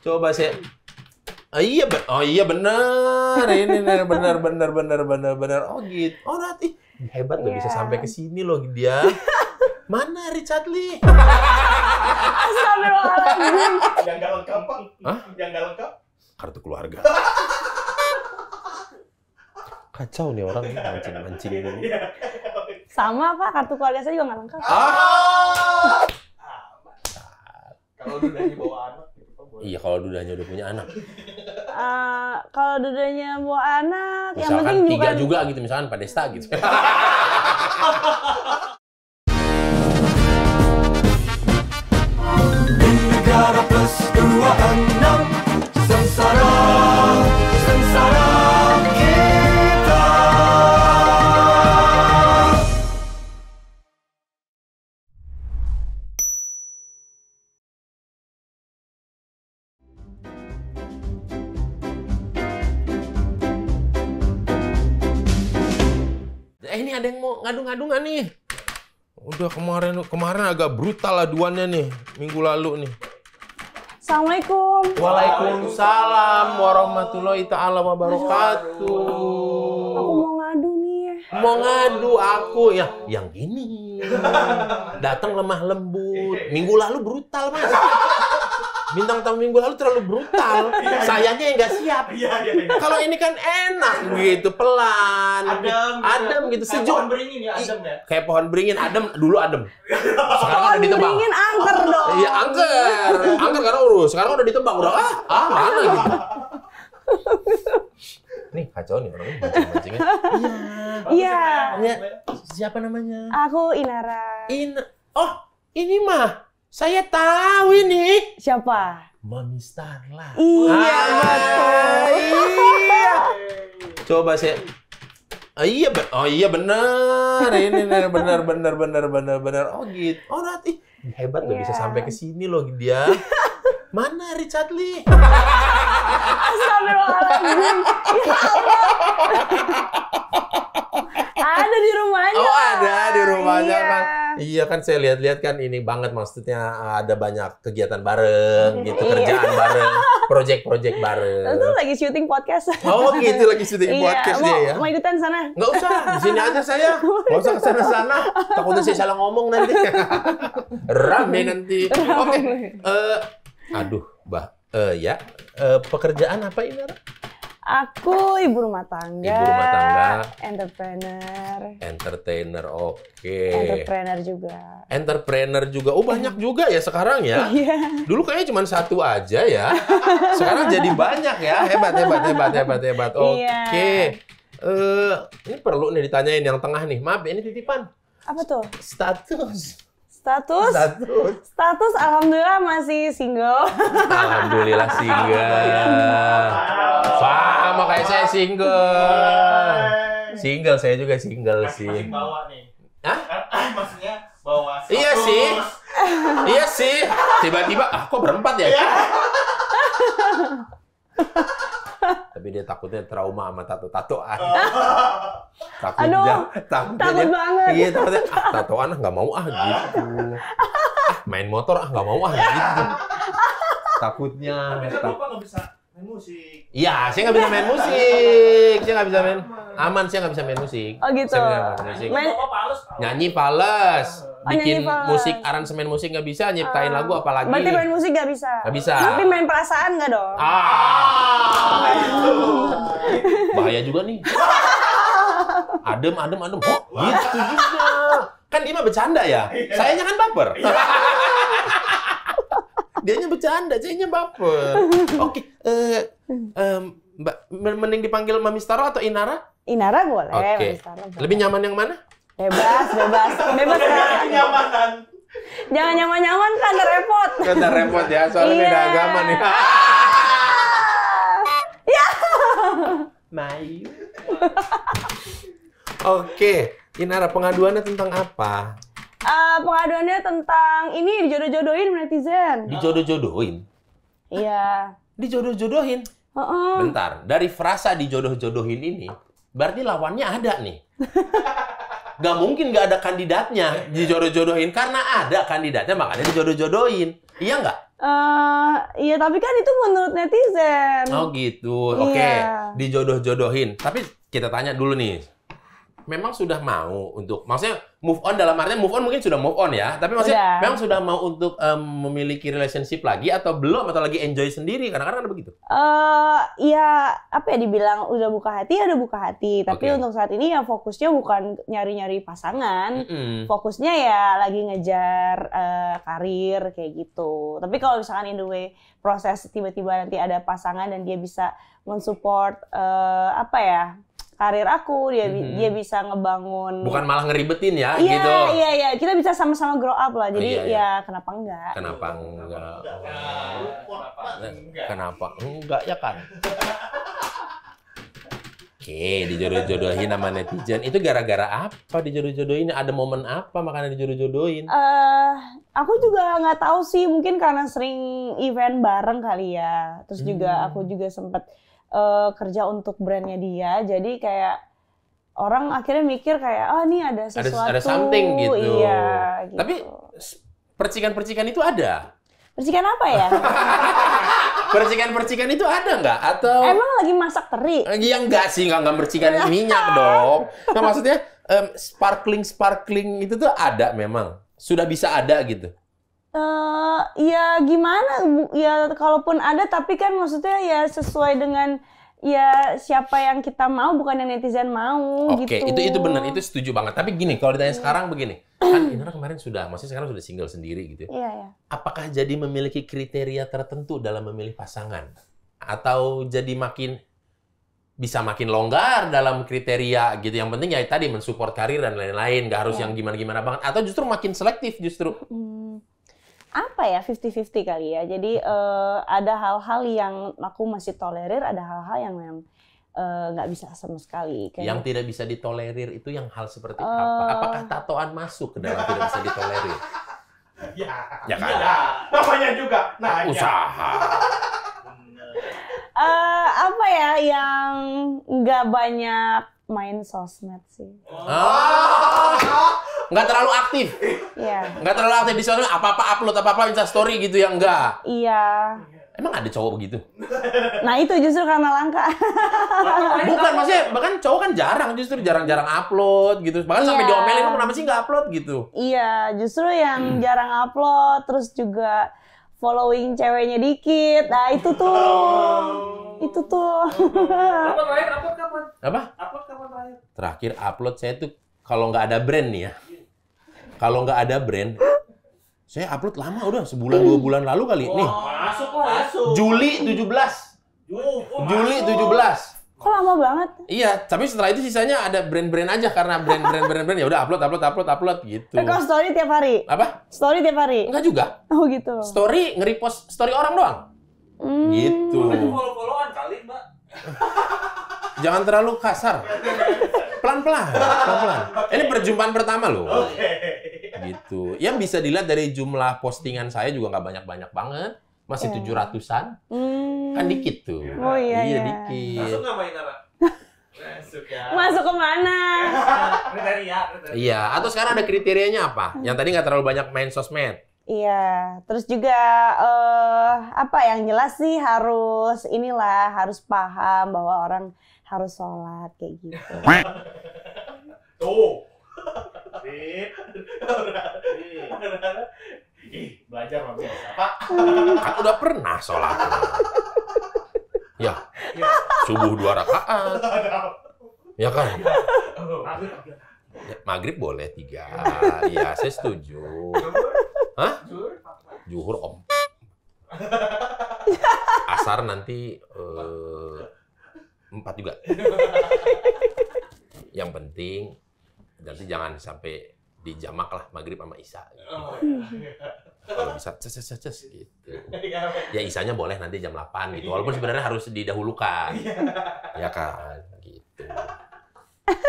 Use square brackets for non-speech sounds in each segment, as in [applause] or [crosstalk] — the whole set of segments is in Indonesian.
Coba saya Oh ah, iya, oh iya benar. Ini benar benar benar benar benar. benar. Oh gitu. Oh nanti hebat loh bisa iya. sampai ke sini loh dia. Mana Richard Lee? Astagfirullahaladzim. Yang gak lengkap, Bang. Hah? Yang gak lengkap? Kartu keluarga. Kacau nih orang mancing-mancing ini. Iya. Sama, Pak. Kartu keluarga saya juga gak lengkap. Ah! ah Kalau udah dibawa anak. Iya kalau dudanya udah punya anak. Uh, kalau dudanya mau anak, misalkan yang penting tiga bukan... juga gitu misalkan Desta gitu. Di [laughs] negara plus dua enam sengsara. ini ada yang mau ngadu-ngadu ngadungan nih. Udah kemarin kemarin agak brutal aduannya nih minggu lalu nih. Assalamualaikum. Waalaikumsalam warahmatullahi taala wabarakatuh. Aku mau ngadu nih. Mau ngadu aku ya yang gini. Datang lemah lembut. Minggu lalu brutal, Mas bintang tamu minggu lalu terlalu brutal. Iya, iya. Sayangnya yang nggak siap. Iya, iya, iya. Kalau ini kan enak gitu, pelan, adem, gitu. adem gitu, kayak sejuk. Pohon beringin ya, adem ya. Kayak pohon beringin, adem. Dulu adem. Sekarang pohon udah ditebang. pohon Beringin angker dong. Iya, angker. Angker karena urus. Sekarang udah ditebang, udah ah, ah mana gitu. Nih kacau nih orang ini. Iya. iya. Iya. Siapa namanya? Aku Inara. In Oh, ini mah saya tahu ini. Siapa? Mami Starla. Iya, ah, betul. Iya. Coba saya Oh iya, oh iya benar. Ini benar benar benar benar benar. Oh gitu. Oh nanti hebat yeah. Iya. bisa sampai ke sini loh dia. Mana Richard Lee? Astagfirullahaladzim. Ya ada di rumahnya. Oh ada di rumahnya iya. kan. Iya kan saya lihat-lihat kan ini banget maksudnya eh, ada banyak kegiatan bareng iya. gitu iya. kerjaan bareng project-project bareng. Itu lagi syuting podcast. Oh gitu lagi syuting iya. podcast dia ya. Mau ikutan sana? Gak usah di sini aja saya. [laughs] Gak usah ke sana. sana Takutnya saya salah ngomong nanti. [laughs] Rame nanti. Oke. Okay. Uh, eh, aduh, bah. Eh, uh, ya, uh, pekerjaan apa ini? Aku ibu rumah tangga. Ibu rumah tangga. Entrepreneur. Entertainer, oke. Okay. Entrepreneur juga. Entrepreneur juga. Oh banyak juga ya sekarang ya. Iya. Dulu kayaknya cuma satu aja ya. Sekarang jadi banyak ya. Hebat, hebat, hebat, hebat, hebat. Iya. Oke. Okay. Iya. Uh, eh, ini perlu nih ditanyain yang tengah nih. Maaf, ini titipan. Apa tuh? Status. Status? Status. Status alhamdulillah masih single. Alhamdulillah single. Sama kayak saya single. Single saya juga single sih. Masih bawa nih. Hah? Eh, maksudnya bawa. Iya sih. Iya sih. Tiba-tiba ah kok berempat ya? Iya. [laughs] Tapi dia takutnya trauma sama tato-tatoan. Oh. takutnya, Aduh, takutnya takut dia, banget. Iya, takutnya ah, tatoan ah, nggak mau ah gitu. Ah, main motor ah nggak mau ah gitu. takutnya. Tapi tak, lupa nggak bisa musik. Iya, saya nggak bisa main [laughs] musik. Saya nggak bisa main. Aman, saya nggak bisa main musik. Oh gitu. Saya nggak main musik. Main... Oh, nyanyi pales. Bikin oh, nyanyi musik, aransemen musik nggak bisa, nyiptain uh, lagu apalagi. Berarti main musik nggak bisa. Nggak bisa. Tapi main perasaan nggak dong? Ah, ah Bahaya juga nih. Adem, adem, adem. Oh, gitu juga. Kan dia bercanda ya. Iya. Sayangnya kan baper. Iya. Dianya bercanda, ceweknya baper. [laughs] Oke, okay. uh, um, Mbak mending dipanggil Mami Staro atau Inara? Inara boleh, okay. Mami Staro. Lebih nyaman yang mana? Bebas, bebas. [laughs] Bebas. Nyaman, kenyamanan. Jangan nyaman-nyaman kan repot. Kita repot ya, soalnya yeah. beda iya. agama nih. [laughs] ya. Mayu. Oke, Inara pengaduannya tentang apa? uh, pengaduannya tentang ini dijodoh-jodohin netizen. Dijodoh-jodohin? Iya. Dijodoh-jodohin? Uh -uh. Bentar, dari frasa dijodoh-jodohin ini, berarti lawannya ada nih. gak mungkin gak ada kandidatnya dijodoh-jodohin karena ada kandidatnya makanya dijodoh-jodohin. Iya nggak? Uh, iya tapi kan itu menurut netizen. Oh gitu. Iya. Oke, okay. dijodoh-jodohin. Tapi kita tanya dulu nih memang sudah mau untuk maksudnya move on dalam artinya move on mungkin sudah move on ya tapi maksudnya memang sudah mau untuk um, memiliki relationship lagi atau belum atau lagi enjoy sendiri kadang-kadang kan begitu eh uh, ya apa ya dibilang udah buka hati ya udah buka hati tapi okay. untuk saat ini ya fokusnya bukan nyari-nyari pasangan mm -hmm. fokusnya ya lagi ngejar uh, karir kayak gitu tapi kalau misalkan in the way proses tiba-tiba nanti ada pasangan dan dia bisa mensupport uh, apa ya karir aku, dia hmm. dia bisa ngebangun Bukan malah ngeribetin ya iya, gitu. Iya, iya, Kita bisa sama-sama grow up lah. Jadi iya, yeah. ya kenapa enggak? Kenapa enggak? Kenapa enggak ya kan? Oke, okay, dijodoh-jodohin sama netizen. Itu gara-gara apa dijodoh-jodohin? Ada momen apa makanya dijodoh-jodohin? Eh, uh, aku juga nggak tahu sih. Mungkin karena sering event bareng kali ya. Terus juga hmm. aku juga sempat uh, kerja untuk brandnya dia jadi kayak orang akhirnya mikir kayak oh ah, ini ada sesuatu ada, ada something gitu iya gitu. tapi percikan-percikan itu ada percikan apa ya [laughs] percikan-percikan itu ada nggak atau emang lagi masak teri? Iya enggak sih nggak nggak percikan minyak [laughs] dong. Nah maksudnya um, sparkling sparkling itu tuh ada memang sudah bisa ada gitu. Uh, ya gimana ya kalaupun ada tapi kan maksudnya ya sesuai dengan ya siapa yang kita mau bukan yang netizen mau Oke, okay, gitu. itu itu benar, itu setuju banget. Tapi gini, kalau ditanya iya. sekarang begini, kan Indra kemarin sudah, maksudnya sekarang sudah single sendiri gitu ya. Yeah, yeah. Apakah jadi memiliki kriteria tertentu dalam memilih pasangan atau jadi makin bisa makin longgar dalam kriteria gitu. Yang penting ya tadi mensupport karir dan lain-lain, gak harus iya. yang gimana-gimana banget atau justru makin selektif justru. Mm apa ya 50-50 kali ya. Jadi uh, ada hal-hal yang aku masih tolerir, ada hal-hal yang memang eh, nggak uh, bisa sama sekali. Kayak yang tidak bisa ditolerir itu yang hal seperti uh, apa? Apakah tatoan masuk ke dalam tidak bisa ditolerir? Ya, ya kan? Ya, namanya juga nah, Usaha. uh, [laughs] apa ya yang nggak banyak main sosmed sih. Ah. oh nggak terlalu aktif. Iya. Nggak terlalu aktif di sosmed, apa-apa upload, apa-apa Insta story gitu ya enggak. Iya. Emang ada cowok begitu? Nah itu justru karena langka. Bukan maksudnya, bahkan cowok kan jarang justru jarang-jarang upload gitu. Bahkan yeah. sampai iya. diomelin pun kenapa sih nggak upload gitu? Iya, justru yang hmm. jarang upload, terus juga following ceweknya dikit. Nah itu tuh, oh. itu tuh. Upload terakhir upload kapan? Apa? Upload kapan terakhir? Terakhir upload saya tuh kalau nggak ada brand nih ya kalau nggak ada brand, saya upload lama udah sebulan dua bulan lalu kali. ini. Nih. Masuk ya. masuk. Juli 17. Oh, Juli masuk. 17. Kok lama banget? Iya, tapi setelah itu sisanya ada brand-brand aja karena brand-brand brand-brand ya udah upload upload upload upload gitu. Eh, story tiap hari? Apa? Story tiap hari? Enggak juga. Oh gitu. Story nge-repost story orang doang. Hmm. Gitu. follow-followan kali, Mbak. [laughs] Jangan terlalu kasar. Pelan-pelan, pelan-pelan. Ini perjumpaan pertama loh. Oke. Okay gitu. Yang bisa dilihat dari jumlah postingan saya juga nggak banyak-banyak banget. Masih iya. tujuh yeah. ratusan. Mm. Kan dikit tuh. Oh iya, iya. iya. dikit. Masuk nggak mana Masuk ya. Masuk ke [laughs] kriteria, kriteria. Iya. Atau sekarang ada kriterianya apa? Yang tadi nggak terlalu banyak main sosmed. Iya, terus juga uh, apa yang jelas sih harus inilah harus paham bahwa orang harus sholat kayak gitu. [laughs] Tuh. Sip. Ih, belajar mah biasa, Pak. Kan udah pernah sholat. ya. ya. Subuh dua rakaat. ya kan? Ya, maghrib boleh tiga. Iya, saya setuju. Hah? Juhur om. Asar nanti eh, empat juga. Yang penting nanti jangan sampai dijamak lah maghrib sama isya oh, gitu. Iya. [laughs] kalau bisa ces ces ces gitu [laughs] iya, ya isanya boleh nanti jam 8 gitu walaupun iya. sebenarnya harus didahulukan ya kan gitu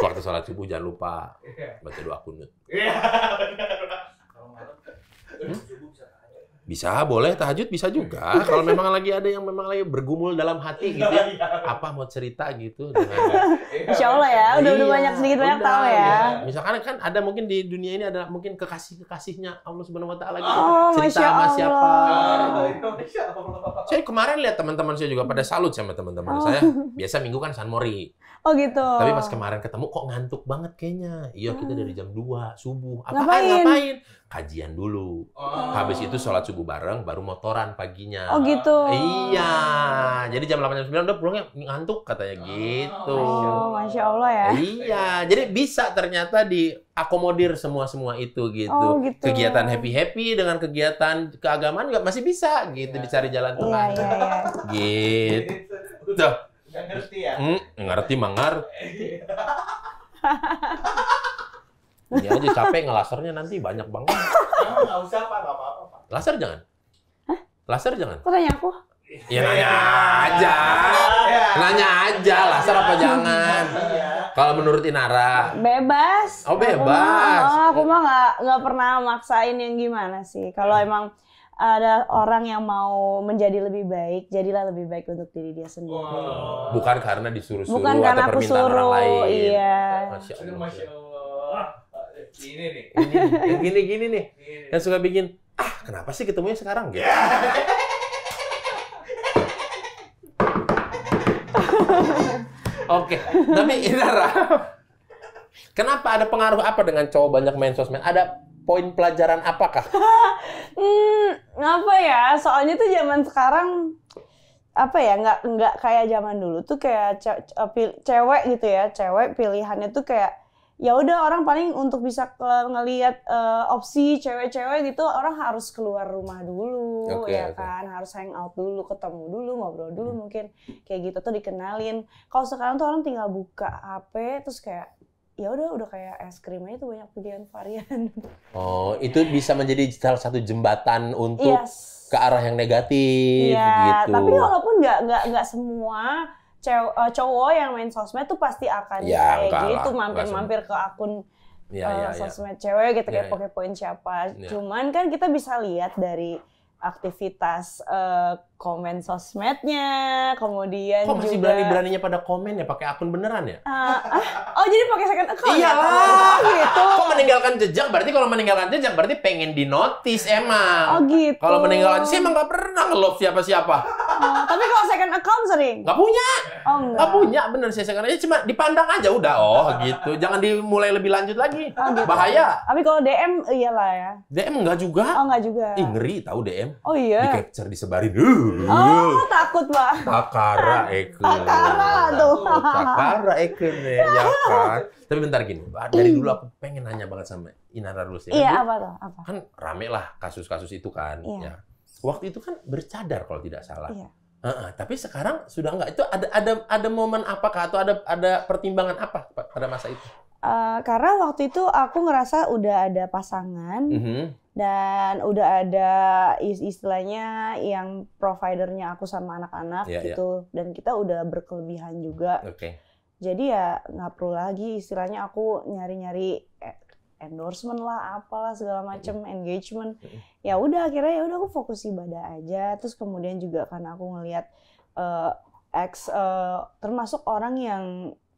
waktu sholat subuh jangan lupa baca doa kunut hmm? Bisa, boleh. Tahajud bisa juga. [laughs] Kalau memang lagi ada yang memang lagi bergumul dalam hati gitu ya. Iya. Apa mau cerita gitu. [laughs] Iya, Insya Allah ya. Udah, udah iya, banyak sedikit banyak tahu ya. Misalkan kan ada mungkin di dunia ini ada mungkin kekasih-kekasihnya Allah Subhanahu Wa Ta'ala gitu. Oh, cerita Masya sama siapa. Ah, saya kemarin lihat teman-teman saya juga pada hmm. salut sama teman-teman oh. saya. [laughs] Biasa minggu kan San Mori. Oh gitu. Tapi pas kemarin ketemu kok ngantuk banget kayaknya. Iya kita hmm. dari jam 2 subuh. Apaan ngapain? ngapain? kajian dulu. Oh. Habis itu sholat subuh bareng, baru motoran paginya. Oh gitu. Iya. Jadi jam 8 jam 9 udah pulangnya ngantuk katanya oh. gitu. Oh, Masya Allah ya. Iya. Jadi bisa ternyata diakomodir semua-semua itu gitu. Oh, gitu. Kegiatan happy-happy dengan kegiatan keagamaan juga masih bisa gitu. Ya. Dicari jalan iya, tengah. Iya, iya, iya. Gitu. Udah. ngerti ya? Hmm, ngerti, ngerti. [laughs] Ini aja capek ngelasernya nanti banyak banget. Enggak [laughs] usah, Pak. Enggak apa-apa, Laser jangan. Hah? Laser jangan. Kok tanya aku? Ya nanya aja. Iya. Nanya aja, laser apa iya. jangan. Kalau menurut Inara? Bebas. Oh, bebas. Aku mah, aku mah gak, gak pernah maksain yang gimana sih. Kalau hmm. emang ada orang yang mau menjadi lebih baik, jadilah lebih baik untuk diri dia sendiri. Wow. Bukan karena disuruh-suruh atau karena permintaan orang lain. Iya. Masya Allah. Masya Allah. Gini nih. gini-gini nih. Gini. Yang suka bikin, ah kenapa sih ketemunya sekarang? Gitu. Ya. Oke, okay. tapi Inara, kenapa ada pengaruh apa dengan cowok banyak main sosmed? Ada poin pelajaran apakah? hmm, apa ya? Soalnya tuh zaman sekarang apa ya nggak nggak kayak zaman dulu tuh kayak ce cewek gitu ya cewek pilihannya tuh kayak ya udah orang paling untuk bisa ngelihat uh, opsi cewek-cewek gitu orang harus keluar rumah dulu okay, ya okay. kan harus hang out dulu ketemu dulu ngobrol dulu hmm. mungkin kayak gitu tuh dikenalin kalau sekarang tuh orang tinggal buka HP terus kayak ya udah udah kayak es krimnya aja tuh banyak pilihan varian oh itu bisa menjadi salah satu jembatan untuk yes. ke arah yang negatif ya, gitu tapi walaupun nggak nggak nggak semua cewek uh, cowok yang main sosmed tuh pasti akan ya, kayak gitu mampir-mampir ke akun ya, uh, ya, sosmed ya. cewek gitu ya, pake ya. poin siapa. Ya. Cuman kan kita bisa lihat dari aktivitas uh, komen sosmednya, kemudian Kok masih juga... berani-beraninya pada komen ya pakai akun beneran ya? Uh, uh, oh jadi pakai second account? Ya? Iyalah. Ya? gitu. Kok meninggalkan jejak? Berarti kalau meninggalkan jejak berarti pengen di notice emang. Oh gitu. Kalau meninggalkan sih emang gak pernah love siapa-siapa. Oh, tapi kalau second account sering? Gak punya. Oh, enggak. Gak punya, bener sih second account. Cuma dipandang aja udah, oh gitu. Jangan dimulai lebih lanjut lagi. Oh, gitu. Bahaya. Tapi kalau DM, iyalah ya. DM enggak juga. Oh, enggak juga. Ih, ngeri tahu DM. Oh iya. Di capture, disebarin. oh, takut, Pak. Takara Eke. Takara tuh. Takara Eke, ya kan. Tapi bentar gini, dari dulu aku pengen nanya banget sama Inara dulu sih. Iya, kan apa tuh? Apa? Kan rame lah kasus-kasus itu kan. Iya. Ya waktu itu kan bercadar kalau tidak salah. Iya. Uh, uh, tapi sekarang sudah nggak. Itu ada ada ada momen apakah atau ada ada pertimbangan apa pada masa itu? Uh, karena waktu itu aku ngerasa udah ada pasangan mm -hmm. dan udah ada istilahnya yang providernya aku sama anak-anak yeah, iya. gitu yeah. dan kita udah berkelebihan juga. Okay. Jadi ya nggak perlu lagi istilahnya aku nyari-nyari eh, endorsement lah apalah segala macam engagement ya udah akhirnya ya udah aku fokus ibadah aja terus kemudian juga karena aku ngelihat uh, eh, ex uh, termasuk orang yang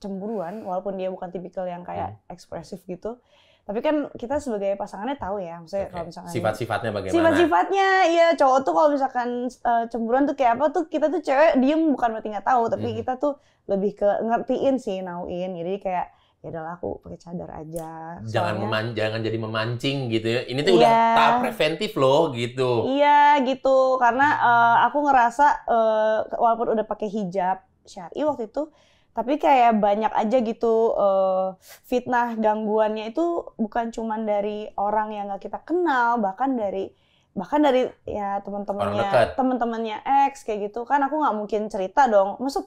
cemburuan walaupun dia bukan tipikal yang kayak hmm. ekspresif gitu tapi kan kita sebagai pasangannya tahu ya maksudnya okay. kalau misalkan sifat-sifatnya bagaimana sifat-sifatnya iya cowok tuh kalau misalkan uh, cemburuan tuh kayak apa tuh kita tuh cewek diem bukan berarti nggak tahu tapi hmm. kita tuh lebih ke ngertiin sih nauin jadi kayak ya adalah aku pakai cadar aja. jangan meman jangan jadi memancing gitu ya. Ini tuh iya, udah tahap preventif loh gitu. Iya gitu karena uh, aku ngerasa uh, walaupun udah pakai hijab syari waktu itu tapi kayak banyak aja gitu uh, fitnah gangguannya itu bukan cuman dari orang yang gak kita kenal bahkan dari bahkan dari ya teman-temannya teman-temannya ex kayak gitu kan aku nggak mungkin cerita dong maksud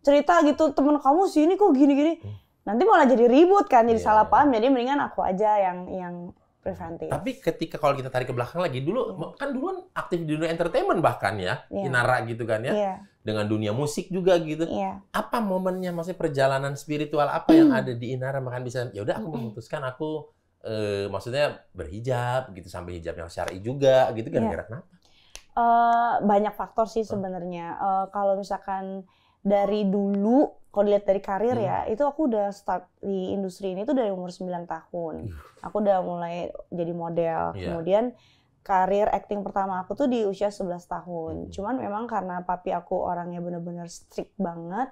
cerita gitu temen kamu sih ini kok gini-gini hmm nanti malah jadi ribut kan jadi yeah. salah paham jadi mendingan aku aja yang yang preventif. Tapi ketika kalau kita tarik ke belakang lagi dulu yeah. kan duluan aktif di dunia entertainment bahkan ya, yeah. Inara gitu kan ya. Yeah. Dengan dunia musik juga gitu. Yeah. Apa momennya maksudnya perjalanan spiritual apa yang hmm. ada di Inara makan bisa ya udah aku hmm. memutuskan aku eh, maksudnya berhijab gitu sampai hijab yang syar'i juga gitu kan yeah. kenapa? Uh, banyak faktor sih sebenarnya. Uh, kalau misalkan dari dulu kalau dilihat dari karir ya, hmm. ya, itu aku udah start di industri ini tuh dari umur 9 tahun. Aku udah mulai jadi model. Yeah. Kemudian karir acting pertama aku tuh di usia 11 tahun. Hmm. Cuman memang karena papi aku orangnya bener-bener strict banget,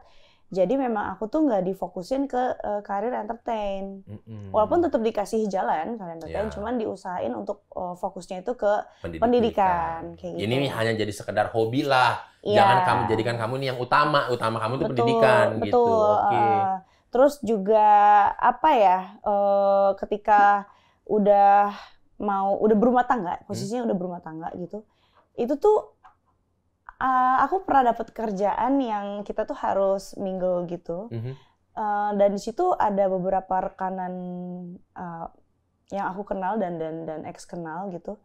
jadi memang aku tuh nggak difokusin ke uh, karir entertain. Mm-hmm. Walaupun tetap dikasih jalan karir entertain, yeah. cuman diusahain untuk uh, fokusnya itu ke pendidikan. pendidikan kayak gitu. Ini hanya jadi sekedar hobi lah. Yeah. Jangan kamu jadikan kamu ini yang utama. Utama kamu itu pendidikan gitu. betul. gitu. Okay. Eh, terus juga apa ya? Uh, ketika udah mau udah berumah tangga, posisinya hmm. udah berumah tangga gitu. Itu tuh Eh, aku pernah dapat kerjaan yang kita tuh harus mingle gitu. Mm -hmm. uh, dan di situ ada beberapa rekanan uh, yang aku kenal dan dan dan ex kenal gitu.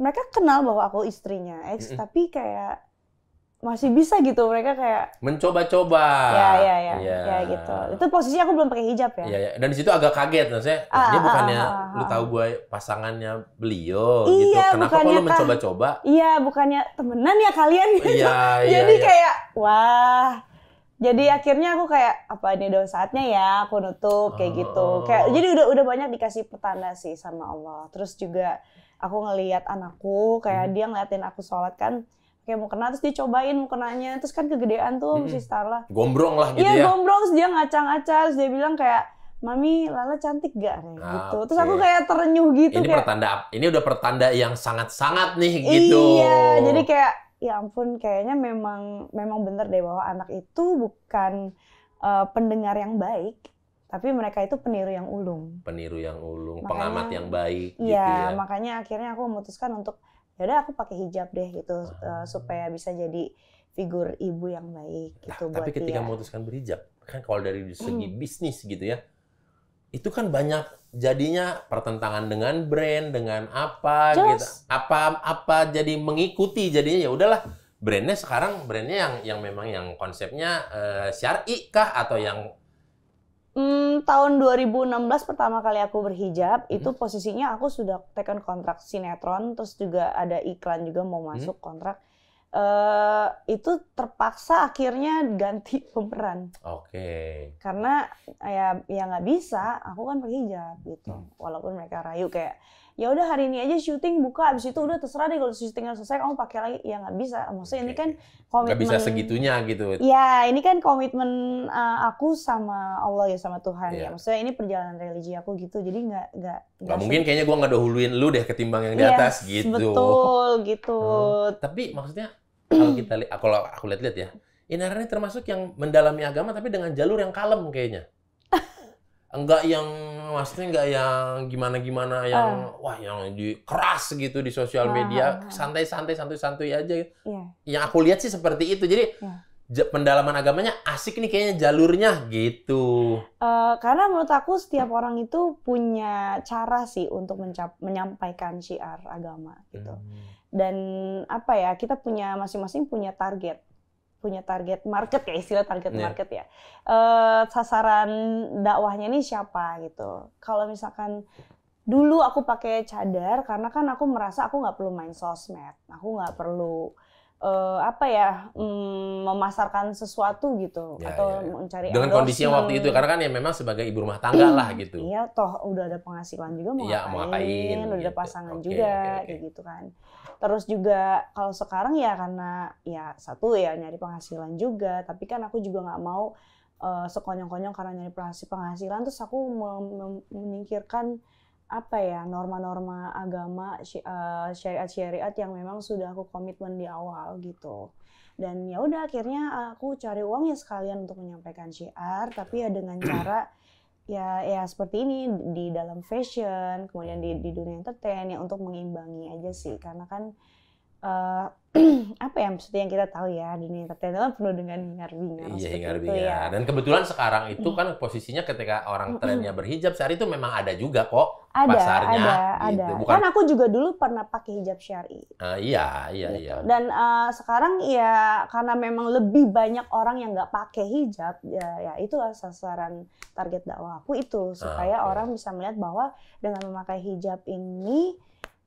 Mereka kenal bahwa aku istrinya ex, mm -hmm. tapi kayak masih bisa gitu mereka kayak mencoba-coba ya ya ya ya, ya gitu itu posisi aku belum pakai hijab ya, Iya, ya. dan di situ agak kaget maksudnya ah, ah bukannya ah, ah, ah, lu tahu gue pasangannya beliau gitu. iya, gitu kenapa kok lu kan mencoba-coba iya bukannya temenan ya kalian gitu iya, [laughs] iya, jadi iya. kayak wah jadi akhirnya aku kayak apa ini udah saatnya ya aku nutup kayak oh. gitu kayak jadi udah udah banyak dikasih petanda sih sama Allah terus juga aku ngelihat anakku kayak hmm. dia ngeliatin aku sholat kan kayak mau kena terus dia cobain mau kenanya terus kan kegedean tuh hmm. si Starla gombrong lah gitu iya, ya. gombrong terus dia ngacang-ngacang terus dia bilang kayak mami Lala cantik gak Nah, gitu. gitu terus aku kayak terenyuh gitu ini kayak, pertanda ini udah pertanda yang sangat-sangat nih gitu iya jadi kayak ya ampun kayaknya memang memang bener deh bahwa anak itu bukan uh, pendengar yang baik tapi mereka itu peniru yang ulung peniru yang ulung makanya, pengamat yang baik iya gitu ya. makanya akhirnya aku memutuskan untuk yaudah aku pakai hijab deh gitu uh, supaya bisa jadi figur ibu yang baik nah, gitu nah, buat tapi ketika dia. memutuskan berhijab kan kalau dari segi hmm. bisnis gitu ya itu kan banyak jadinya pertentangan dengan brand dengan apa Just. gitu apa apa jadi mengikuti jadinya ya udahlah brandnya sekarang brandnya yang yang memang yang konsepnya uh, eh, syari kah atau yang Hmm, tahun 2016 pertama kali aku berhijab hmm. itu posisinya aku sudah tekan kontrak sinetron terus juga ada iklan juga mau hmm. masuk hmm. kontrak uh, itu terpaksa akhirnya ganti [laughs] pemeran. Oke. Okay. Karena ya ya nggak bisa aku kan berhijab gitu hmm. walaupun mereka rayu kayak ya udah hari ini aja syuting buka abis itu udah terserah deh kalau syutingnya selesai kamu pakai lagi ya nggak bisa maksudnya ini kan komitmen nggak bisa segitunya gitu ya ini kan komitmen eh, aku sama Allah ya sama Tuhan yeah. ya iya. maksudnya ini perjalanan religi aku gitu jadi nggak nggak nggak mungkin kayaknya gue nggak dahuluin lu deh ketimbang yang di iya, atas yes, gitu betul gitu hmm. tapi maksudnya kalau kita kalau aku lihat-lihat ya Inarani termasuk yang mendalami agama tapi dengan jalur yang kalem kayaknya enggak yang maksudnya enggak yang gimana gimana yang uh. wah yang di keras gitu di sosial ah, media uh, ah, santai santai santuy santuy aja yeah. yang aku lihat sih seperti itu jadi yeah. pendalaman agamanya asik nih kayaknya jalurnya gitu uh, karena menurut aku setiap orang itu punya cara sih untuk mencap menyampaikan syiar agama gitu hmm. dan apa ya kita punya masing-masing punya target punya target market ya istilah target yeah. market ya uh, sasaran dakwahnya ini siapa gitu kalau misalkan dulu aku pakai cadar karena kan aku merasa aku nggak perlu main sosmed aku nggak perlu uh, apa ya um, memasarkan sesuatu gitu ya, atau ya. ya. mencari dengan kondisi yang waktu itu karena kan ya memang sebagai ibu rumah tangga lah [clears throat] gitu iya toh udah ada penghasilan juga mau ya, ngapain, udah gitu. ada pasangan okay, juga okay, okay. gitu kan terus juga kalau sekarang ya karena ya satu ya nyari penghasilan juga tapi kan aku juga nggak mau uh, sekonyong-konyong karena nyari penghasilan terus aku mem- apa ya norma-norma agama syariat-syariat eh, yang memang sudah aku komitmen di awal gitu dan ya udah akhirnya aku cari uang ya sekalian untuk menyampaikan syiar tapi ya dengan [clears throat] cara ya ya seperti ini di dalam fashion kemudian di di dunia entertain ya untuk mengimbangi aja sih karena kan uh, [clears throat] apa ya maksudnya yang kita tahu ya dunia entertainment kan penuh dengan hingar-bingar iya, hingar-bingar. ya. Dan kebetulan sekarang itu kan posisinya ketika orang trennya berhijab syari itu memang ada juga kok ada, pasarnya. Ada, gitu. ada. Bukan... Kan aku juga dulu pernah pakai hijab syari. Uh, ah, iya, iya, gitu. iya. Dan uh, sekarang ya karena memang lebih banyak orang yang nggak pakai hijab, ya, ya itulah sasaran target dakwah aku itu supaya uh, ah, okay. orang bisa melihat bahwa dengan memakai hijab ini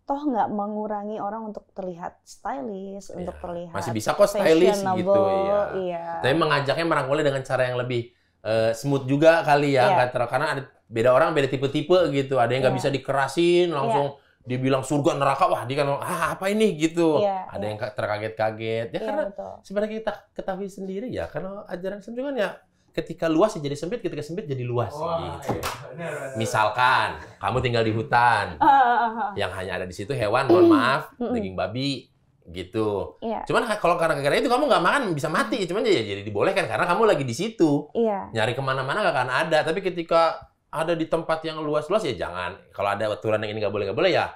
toh nggak mengurangi orang untuk terlihat stylish, yeah. untuk terlihat masih bisa kok stylish gitu ya. Iya. Tapi mengajaknya merangkulnya dengan cara yang lebih uh, smooth juga kali ya, yeah. Iya. yeah. karena ada beda orang beda tipe-tipe gitu. Ada yang nggak yeah. bisa dikerasin langsung yeah. dia surga neraka, wah dia kan ah apa ini gitu. Yeah, ada yeah. yang terkaget-kaget ya yeah, karena betul. sebenarnya kita ketahui sendiri ya karena ajaran Islam juga kan ya ketika luas ya jadi sempit, ketika sempit jadi luas. Wah, gitu. iya. Misalkan kamu tinggal di hutan, ah, ah, ah, yang hanya ada di situ hewan, mohon maaf, daging babi, gitu. Yeah. Cuman kalau karena gara itu kamu nggak makan bisa mati, cuman ya, ya jadi dibolehkan karena kamu lagi di situ. Yeah. Nyari kemana-mana nggak akan ada, tapi ketika ada di tempat yang luas-luas ya jangan. Kalau ada aturan yang ini nggak boleh nggak boleh ya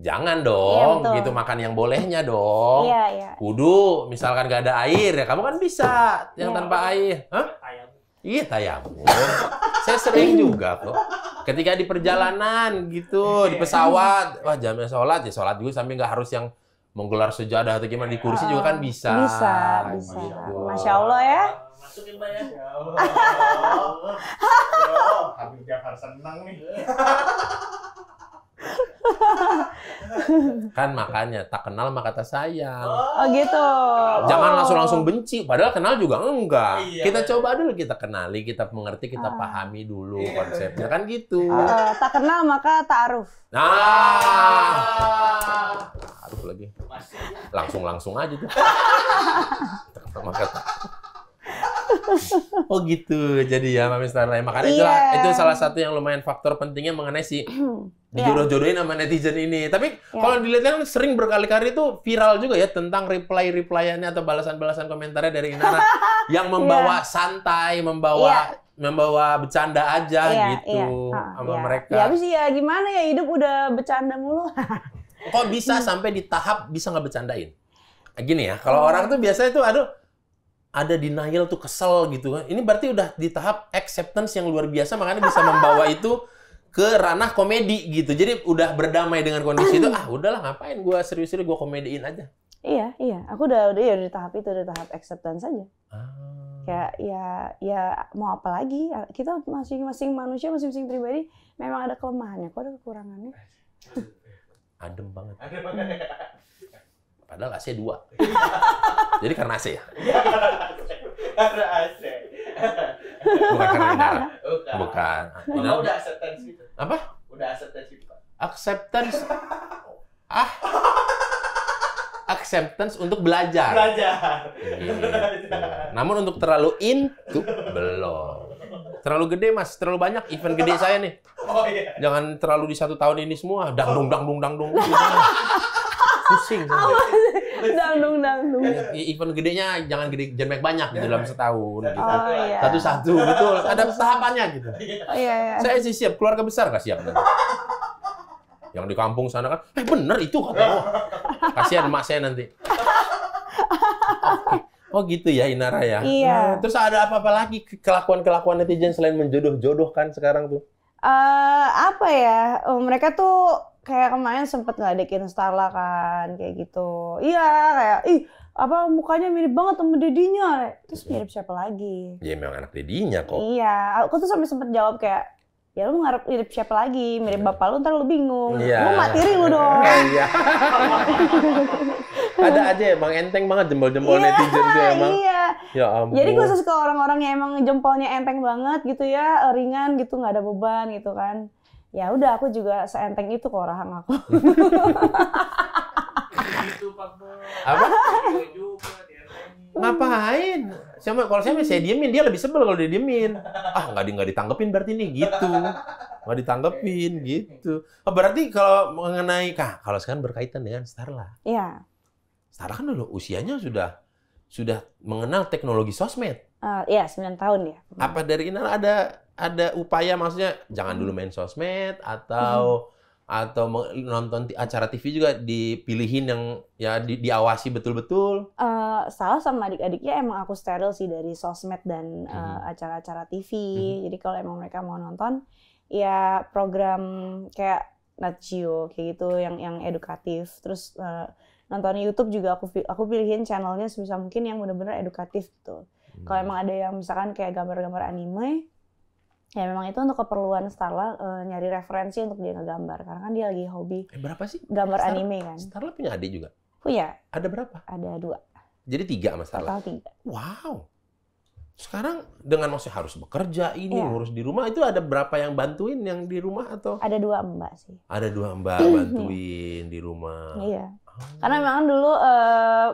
jangan iya, dong iya, gitu makan yang bolehnya dong. Iya, iya. Kudu misalkan gak ada air ya kamu kan bisa yang iya, tanpa iya. air. Hah? Ayam Iya tayamum. Saya sering juga kok. Ketika di perjalanan gitu, di pesawat, wah jamnya sholat ya sholat juga sambil nggak harus yang menggelar sejadah atau gimana di kursi juga kan bisa. Bisa, gitu. bisa. Gitu. Masya Allah ya. Masukin banyak. ya. Ya Allah. Habib Jafar senang nih. [laughs] kan makanya tak kenal maka kata sayang. Oh gitu. Jangan langsung-langsung oh. benci, padahal kenal juga enggak. Iya, kita coba dulu kita kenali, kita mengerti, kita ah. pahami dulu iya. konsepnya kan gitu. Ah, tak kenal maka tak aruf. Nah. Ah. Aruf lagi. Langsung-langsung aja tuh. [laughs] tak kenal maka tak. Oh gitu, jadi ya Mami Starlight. Makanya yeah. Iya. itu salah satu yang lumayan faktor pentingnya mengenai si [clears throat] Iya. dijodoh-jodohin sama netizen ini. Tapi ya. kalau dilihat kan sering berkali-kali itu viral juga ya tentang reply-replyannya atau balasan-balasan komentarnya dari Inara [laughs] yang membawa ya. santai, membawa ya. membawa bercanda aja ya, gitu ya. Oh, sama ya. mereka. Ya habis ya gimana ya hidup udah bercanda mulu. [laughs] Kok bisa iya. sampai di tahap bisa nggak bercandain? Nah, gini ya, kalau oh. orang tuh biasanya tuh aduh ada denial tuh kesel gitu kan. Ini berarti udah di tahap acceptance yang luar biasa makanya bisa membawa itu ke ranah komedi gitu. Jadi udah berdamai dengan kondisi itu, [clears throat] ah udahlah ngapain gue serius-serius gue komediin aja. Iya, iya. Aku udah udah ya di tahap itu, udah tahap acceptance aja. Ah. Kayak ya ya mau apa lagi? Kita masing-masing manusia, masing-masing pribadi memang ada kelemahannya, kok ada kekurangannya. [laughs] Adem banget. Adem banget. [laughs] Padahal AC dua. [laughs] Jadi karena AC ya. Iya, karena AC. Bukan karena Bukan. Bukan. Udah, udah acceptance gitu. Apa? Udah acceptance gitu. Acceptance. ah. Acceptance untuk belajar. Belajar. Gitu. belajar. Namun untuk terlalu in tuh belum. Terlalu gede mas, terlalu banyak event gede saya nih. Oh iya. Jangan terlalu di satu tahun ini semua. Dangdung, dangdung, dangdung. [laughs] Pusing. Apa sih? dangdung dangdung eh, event gedenya jangan gede jangan banyak banyak dalam setahun gitu. Oh, iya. satu satu betul ada tahapannya gitu oh, iya, iya. saya sih siap keluarga besar gak siap nanti yang di kampung sana kan eh bener itu kata oh. kasihan mak saya nanti [laughs] Oh gitu ya Inara ya. Iya. Hmm, terus ada apa-apa lagi kelakuan-kelakuan netizen selain menjodoh-jodohkan sekarang tuh? Eh uh, apa ya? Oh, mereka tuh kayak kemarin sempet ngadekin Starla kan kayak gitu iya kayak ih apa mukanya mirip banget sama dedinya terus mirip iya. siapa lagi ya memang anak dedinya kok iya aku tuh sampai sempet jawab kayak ya lu ngarep mirip siapa lagi mirip bapak lu ntar lu bingung iya. lu mak tiri lu dong [laughs] iya ada aja emang enteng banget jempol-jempol yeah, netizen tuh emang iya ya ampun. jadi khusus ke orang-orang yang emang jempolnya enteng banget gitu ya eh, ringan gitu nggak ada beban gitu kan ya udah aku juga seenteng itu kok orang aku apa ngapain sama kalau saya saya diemin dia lebih sebel kalau dia diemin ah nggak di nggak ditanggepin berarti nih gitu nggak ditanggepin gitu oh, berarti kalau mengenai kah kalau sekarang berkaitan dengan Starla Iya. Starla kan dulu usianya sudah sudah mengenal teknologi sosmed uh, ya 9 tahun ya apa dari Inal ada ada upaya maksudnya jangan dulu main sosmed atau hmm atau nonton acara TV juga dipilihin yang ya di, diawasi betul-betul? Uh, salah sama adik-adiknya emang aku steril sih dari sosmed dan eh, hmm. acara-acara -hmm. uh, TV. -hmm. Jadi kalau emang mereka mau nonton ya program kayak Nat kayak gitu yang yang edukatif. Terus uh, nonton YouTube juga aku aku pilihin channelnya sebisa mungkin yang benar-benar edukatif gitu. Hmm. Kalau emang ada yang misalkan kayak gambar-gambar anime, ya memang itu untuk keperluan Starla uh, nyari referensi untuk dia ngegambar karena kan dia lagi hobi eh, berapa sih gambar Star, anime kan Starla punya adik juga punya ada berapa ada dua jadi tiga sama Starla total tiga wow sekarang dengan masih harus bekerja ini ya. ngurus di rumah itu ada berapa yang bantuin yang di rumah atau ada dua mbak sih ada dua mbak [clears throat] bantuin di rumah iya oh. karena memang dulu uh,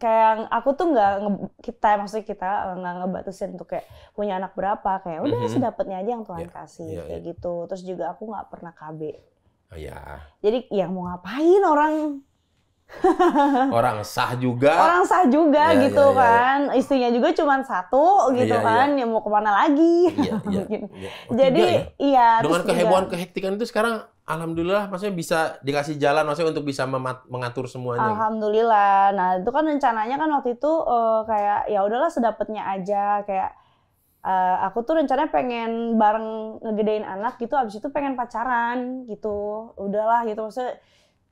kayak aku tuh nggak kita maksudnya kita eh, nggak ngebatasin untuk kayak punya anak berapa kayak udah mm-hmm. sedapatnya aja yang Tuhan yeah. kasih yeah, kayak yeah. gitu terus juga aku nggak pernah KB oh, yeah. jadi yang mau ngapain orang [laughs] orang sah juga orang sah juga ya, gitu ya, ya, kan ya. istrinya juga cuma satu gitu ya, kan ya. ya mau kemana lagi ya, ya, ya. Oh, jadi ya. iya dengan kehebohan juga. kehektikan itu sekarang alhamdulillah maksudnya bisa dikasih jalan maksudnya untuk bisa mengatur semuanya alhamdulillah nah itu kan rencananya kan waktu itu uh, kayak ya udahlah sedapatnya aja kayak Uh, aku tuh rencananya pengen bareng ngegedein anak gitu, abis itu pengen pacaran gitu, udahlah gitu maksudnya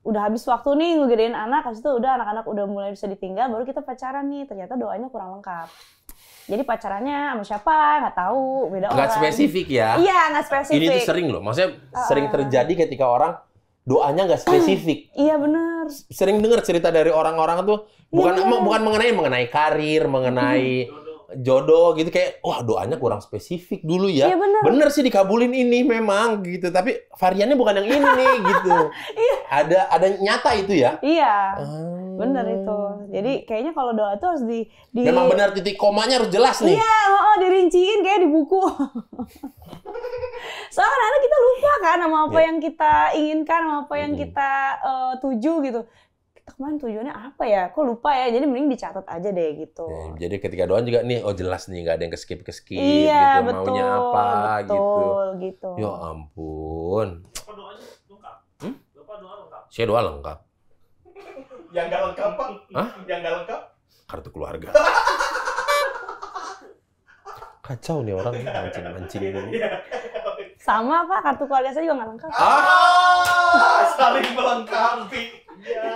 udah habis waktu nih ngegedein anak, habis itu udah anak-anak udah mulai bisa ditinggal, baru kita pacaran nih. Ternyata doanya kurang lengkap. Jadi pacarannya sama siapa nggak tahu, beda gak orang. Nggak spesifik ya? Iya, nggak spesifik. Ini tuh sering loh, maksudnya uh, sering ah. terjadi ketika orang doanya nggak spesifik. [clears throat] iya bener. Sering dengar cerita dari orang-orang tuh iya, bukan iya, bukan mengenai mengenai karir, mengenai [clears throat] jodoh gitu kayak wah doanya kurang spesifik dulu ya. Iya bener. bener sih dikabulin ini memang gitu, tapi variannya bukan yang ini nih [laughs] gitu. Iya. Ada ada nyata itu ya? Iya. Hmm. Ah. Bener itu. Jadi kayaknya kalau doa itu harus di, di Memang benar titik komanya harus jelas nih. Iya, oh, oh dirinciin kayak di buku. [laughs] Soalnya kadang kita lupa kan sama apa yeah. yang kita inginkan, sama apa yang kita uh, tuju gitu kemarin tujuannya apa ya? Kok lupa ya? Jadi mending dicatat aja deh gitu. Ya, jadi ketika doan juga nih, oh jelas nih nggak ada yang keskip keskip iya, gitu, betul, maunya apa gitu. betul, gitu. gitu. Ya ampun. doang? Hmm? Saya doa lengkap. yang gak lengkap Bang. Hah? Yang gak lengkap? Kartu keluarga. [laughs] Kacau nih orang mancing-mancing ini. Iya, Sama pak, kartu keluarga saya juga nggak lengkap. Ah, saling melengkapi. Iya.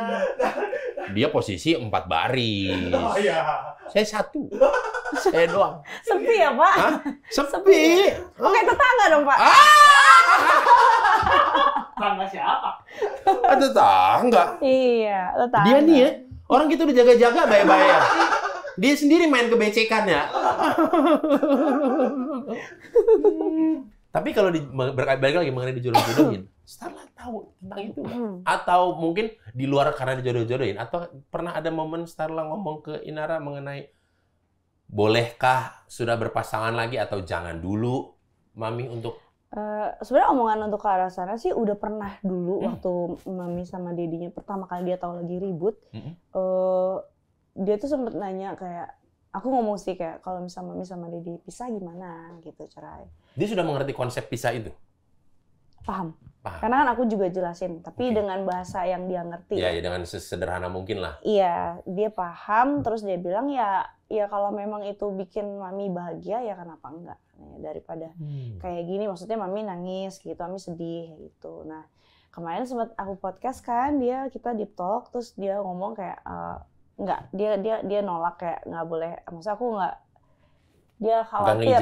Dia posisi empat baris. Oh, iya. Saya satu. [laughs] Saya doang. Sepi ya, Pak? Hah? Sepi. Sepi. Ya? Oke, tetangga dong, Pak. Ah! Tetangga siapa? Ah, tetangga. Iya, tetangga. Dia nih ya, orang kita udah jaga-jaga bayar-bayar. Dia sendiri main kebecekan ya. [laughs] Tapi kalau di, balik lagi mengenai dijodoh-jodohin, [coughs] Starla tahu tentang itu hmm. Atau mungkin di luar karena dijodoh-jodohin? Atau pernah ada momen Starla ngomong ke Inara mengenai bolehkah sudah berpasangan lagi atau jangan dulu, Mami untuk Uh, sebenarnya omongan untuk ke arah sana sih udah pernah dulu hmm. waktu mami sama dedinya pertama kali dia tahu lagi ribut hmm. uh, dia tuh sempet nanya kayak aku ngomong sih kayak kalau misalnya mami sama Didi pisah gimana gitu cerai. Dia sudah mengerti konsep pisah itu? Paham. Paham. Karena kan aku juga jelasin, tapi okay. dengan bahasa yang dia ngerti. Iya, ya, dengan sesederhana mungkin lah. Iya, dia paham terus dia bilang ya ya kalau memang itu bikin mami bahagia ya kenapa enggak daripada hmm. kayak gini maksudnya mami nangis gitu, mami sedih gitu. Nah, kemarin sempat aku podcast kan dia kita di talk terus dia ngomong kayak uh, nggak dia dia dia nolak kayak nggak boleh maksud aku nggak dia khawatir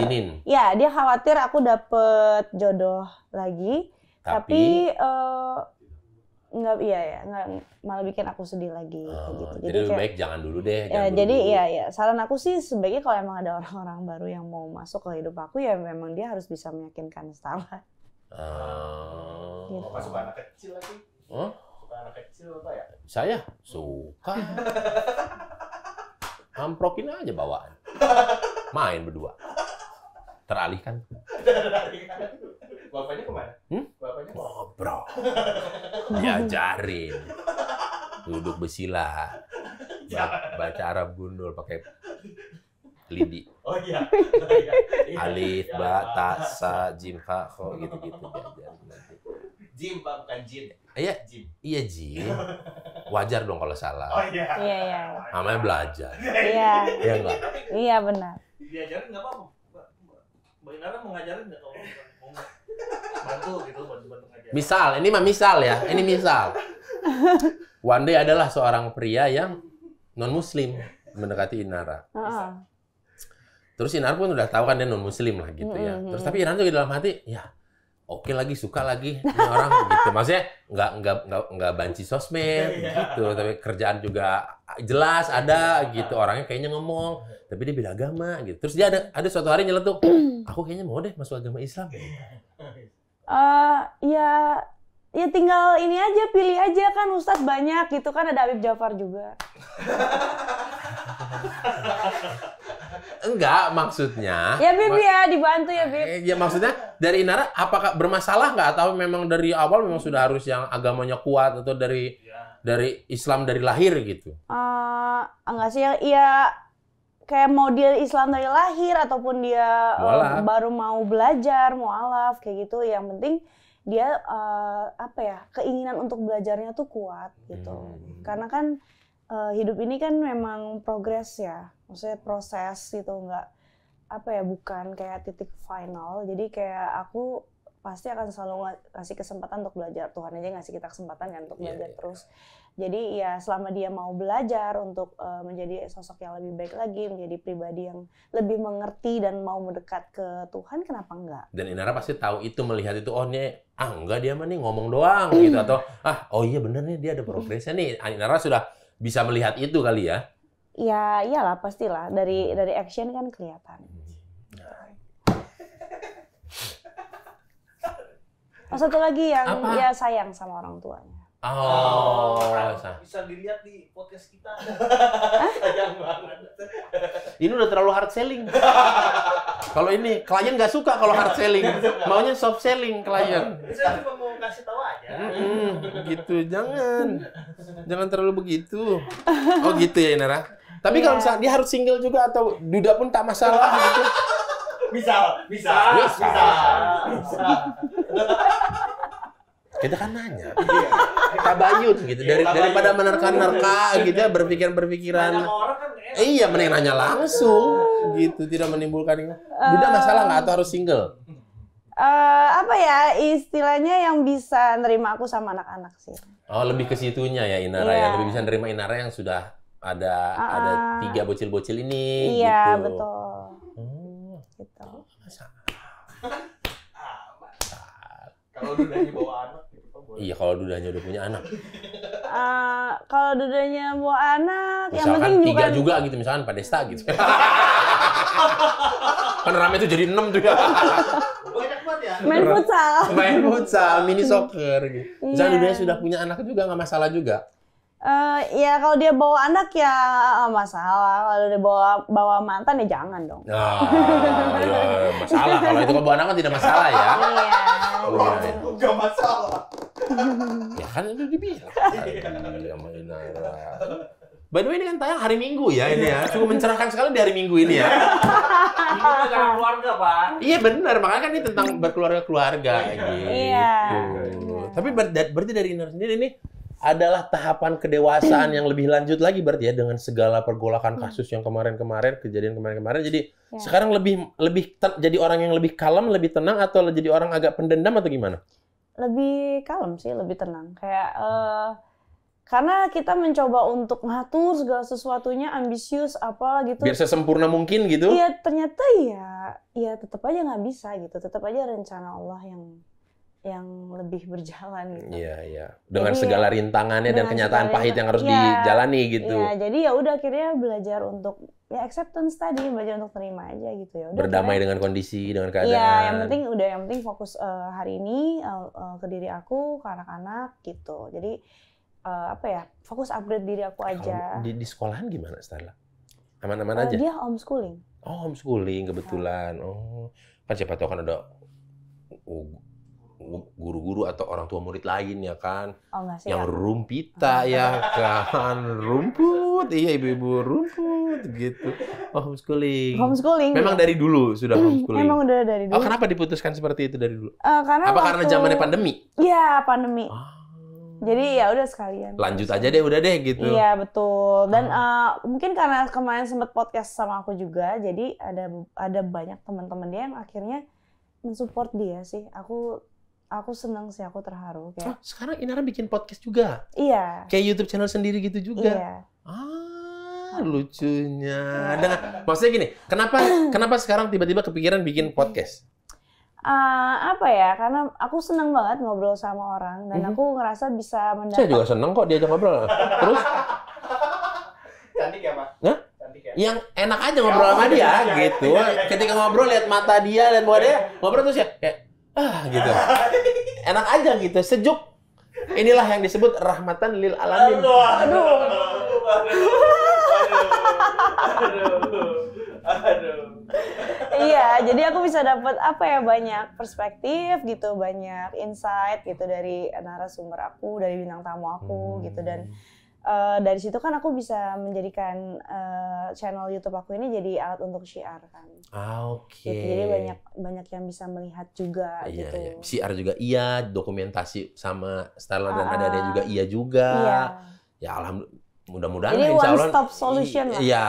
ya dia khawatir aku dapet jodoh lagi tapi, tapi uh, nggak iya ya nggak malah bikin aku sedih lagi uh, gitu jadi, jadi lebih kayak, baik jangan dulu deh ya, jangan jadi iya iya ya saran aku sih sebaiknya kalau emang ada orang-orang baru yang mau masuk ke hidup aku ya memang dia harus bisa meyakinkan setara uh, oh. gitu. Oh, suka anak kecil lagi huh? suka anak kecil apa ya saya suka. Amprokin aja bawaan. Main berdua. Teralihkan. Bapaknya kemana? Hmm? Bapaknya ngobrol. Diajarin. Duduk bersila. baca Arab gundul pakai lidi. Oh iya. Oh, iya. Alif, iya. ba, ta, sa, jim, ha, kho gitu-gitu diajarin nanti. Jim Pak, bukan Jin. Iya, Jim. Iya, Jim. [laughs] Wajar dong kalau salah. Oh iya. Iya, iya. Namanya belajar. Iya. Iya enggak? Iya, benar. Diajarin enggak apa-apa. Bagaimana Inara mengajarin enggak kalau bantu gitu, bantu-bantu ngajarin. Misal, ini mah misal ya. Ini misal. One Day adalah seorang pria yang non-muslim mendekati Inara. Oh. Terus Inara pun udah tahu kan dia non-muslim lah gitu ya. Terus tapi Inara juga dalam hati, ya oke lagi suka lagi ini orang [laughs] gitu ya nggak nggak nggak nggak banci sosmed iya. gitu tapi kerjaan juga jelas ada gitu orangnya kayaknya ngomong tapi dia bilang agama gitu terus dia ada ada suatu hari nyeletuk [clears throat] aku kayaknya mau deh masuk agama Islam uh, ya ya tinggal ini aja pilih aja kan ustadz banyak gitu kan ada Habib Jafar juga enggak maksudnya ya Bib ya dibantu ya Bib eh, ya maksudnya dari Inara apakah bermasalah nggak atau memang dari awal memang sudah harus yang agamanya kuat atau dari ya. dari Islam dari lahir gitu uh, enggak sih ya, ya kayak mau dia Islam dari lahir ataupun dia um, baru mau belajar mau alaf kayak gitu yang penting dia uh, apa ya keinginan untuk belajarnya tuh kuat gitu hmm. karena kan uh, hidup ini kan memang progres ya maksudnya proses gitu nggak apa ya bukan kayak titik final jadi kayak aku pasti akan selalu ngasih kesempatan untuk belajar Tuhan aja ngasih kita kesempatan kan untuk iya, belajar yeah, terus jadi ya selama dia mau belajar untuk uh, menjadi sosok yang lebih baik lagi, menjadi pribadi yang lebih mengerti dan mau mendekat ke Tuhan, kenapa enggak? Dan Inara pasti tahu itu, melihat itu, oh nih, ah enggak dia mah nih ngomong doang gitu. Atau, ah oh iya bener nih dia ada progresnya nih. Ah, Inara sudah bisa melihat itu kali ya? Ya iyalah pastilah, dari, hmm. dari action kan kelihatan. Oh, satu lagi yang Apa? dia sayang sama orang tuanya. Oh, oh bisa dilihat di podcast kita. Sayang banget. Ini udah terlalu hard selling. kalau ini klien nggak suka kalau hard selling, maunya soft selling klien. Saya cuma mau kasih tahu aja. Mm gitu, jangan, jangan terlalu begitu. Oh gitu ya Inara. Tapi yeah. kalau misalnya dia harus single juga atau duda pun tak masalah gitu. Bisa, bisa, bisa, iya, bisa. bisa. Kita kan nanya. Iya tabayun gitu dari ya, daripada menerka-nerka gitu ya berpikiran-berpikiran. Eh, kan iya, mending nanya langsung gitu tidak menimbulkan ini. Eh. masalah nggak atau harus single? Uh, apa ya istilahnya yang bisa nerima aku sama anak-anak sih. Oh, lebih ke situnya ya Inara yeah. ya, iya. lebih bisa nerima Inara yang sudah ada uh, ada ah. tiga bocil-bocil ini iya, gitu. betul. Hmm. Gitu. Masalah. [laughs] Kalau udah di anak Iya kalau dudanya udah punya anak. Uh, kalau dudanya mau anak, misalkan yang penting tiga juga gitu, misalkan Pak Desta gitu. [laughs] kan rame itu jadi enam tuh ya. Banyak ya. Main futsal. Main futsal, mini hmm. soccer gitu. Misalnya yeah. dudanya sudah punya anak juga nggak masalah juga. Uh, ya kalau dia bawa anak ya ah, masalah. Kalau dia bawa bawa mantan ya jangan dong. Ah, ya, masalah. Kalau itu bawa anak tidak masalah ya. Iya. Oh, ya. masalah. ya kan itu dibilang. Iya, By the way ini kan tayang hari Minggu ya ini ya. Cukup mencerahkan sekali di hari Minggu ini ya. Minggu kan keluarga, Pak. Iya benar, makanya kan ini tentang berkeluarga-keluarga iya. gitu. Iya. Tapi ber berarti dari Inner sendiri nih adalah tahapan kedewasaan yang lebih lanjut lagi berarti ya dengan segala pergolakan hmm. kasus yang kemarin-kemarin kejadian kemarin-kemarin jadi ya. sekarang lebih lebih ter, jadi orang yang lebih kalem lebih tenang atau jadi orang agak pendendam atau gimana lebih kalem sih lebih tenang kayak uh, karena kita mencoba untuk ngatur segala sesuatunya ambisius apa gitu biar sesempurna mungkin gitu iya ternyata ya ya tetap aja nggak bisa gitu tetap aja rencana Allah yang yang lebih berjalan gitu. Iya, iya. Dengan jadi, segala ya, rintangannya dengan dan kenyataan pahit yang harus ya, dijalani gitu. Iya, jadi ya udah akhirnya belajar untuk ya acceptance tadi, belajar untuk terima aja gitu ya. Berdamai akhirnya, dengan kondisi, dengan keadaan. Iya, yang penting udah yang penting fokus uh, hari ini uh, uh, ke diri aku, ke anak-anak gitu. Jadi uh, apa ya? Fokus upgrade diri aku aja. Kalo di, di sekolahan gimana, Stella? Aman-aman uh, aja. Dia homeschooling. Oh, homeschooling kebetulan. Nah. Oh. Kan siapa tahu kan ada guru-guru atau orang tua murid lain ya kan oh, yang ya? rumpita oh. ya kan rumput iya ibu-ibu rumput gitu oh, homeschooling homeschooling memang dari dulu sudah hmm, homeschooling memang udah dari oh, dulu oh kenapa diputuskan seperti itu dari dulu uh, karena apa waktu... karena zamannya pandemi iya pandemi oh. Jadi ya udah sekalian. Lanjut aja deh, udah deh gitu. Iya betul. Dan uh, mungkin karena kemarin sempat podcast sama aku juga, jadi ada ada banyak teman-teman dia yang akhirnya mensupport dia sih. Aku aku seneng sih aku terharu kayak oh, sekarang Inara bikin podcast juga iya kayak YouTube channel sendiri gitu juga iya. ah lucunya dengan nah, maksudnya gini kenapa kenapa sekarang tiba-tiba kepikiran bikin podcast uh, apa ya karena aku seneng banget ngobrol sama orang dan mhm. aku ngerasa bisa mendapat saya juga seneng kok diajak ngobrol terus cantik ya pak Cantik Ya. yang enak aja ngobrol ya, sama oh, dia ya, gitu ketika ngobrol lihat mata dia dan muka dia ngobrol terus ya kayak ah gitu. Enak aja gitu, sejuk. Inilah yang disebut rahmatan lil alamin. Aduh. Aduh. Aduh. aduh Iya, jadi aku bisa dapat apa ya banyak perspektif gitu, banyak insight gitu dari narasumber aku, dari bintang tamu aku gitu dan hmm. Eh, dari situ kan aku bisa menjadikan uh, channel YouTube aku ini jadi alat untuk syiar kan. Ah, Oke. Okay. Gitu. jadi banyak banyak yang bisa melihat juga iya, gitu. Iya. Syiar juga iya, dokumentasi sama Stella uh, dan ada ah, ah. ada juga iya juga. Iya. Ya alhamdulillah mudah-mudahan Jadi insya Allah, one stop solution lah. Iya.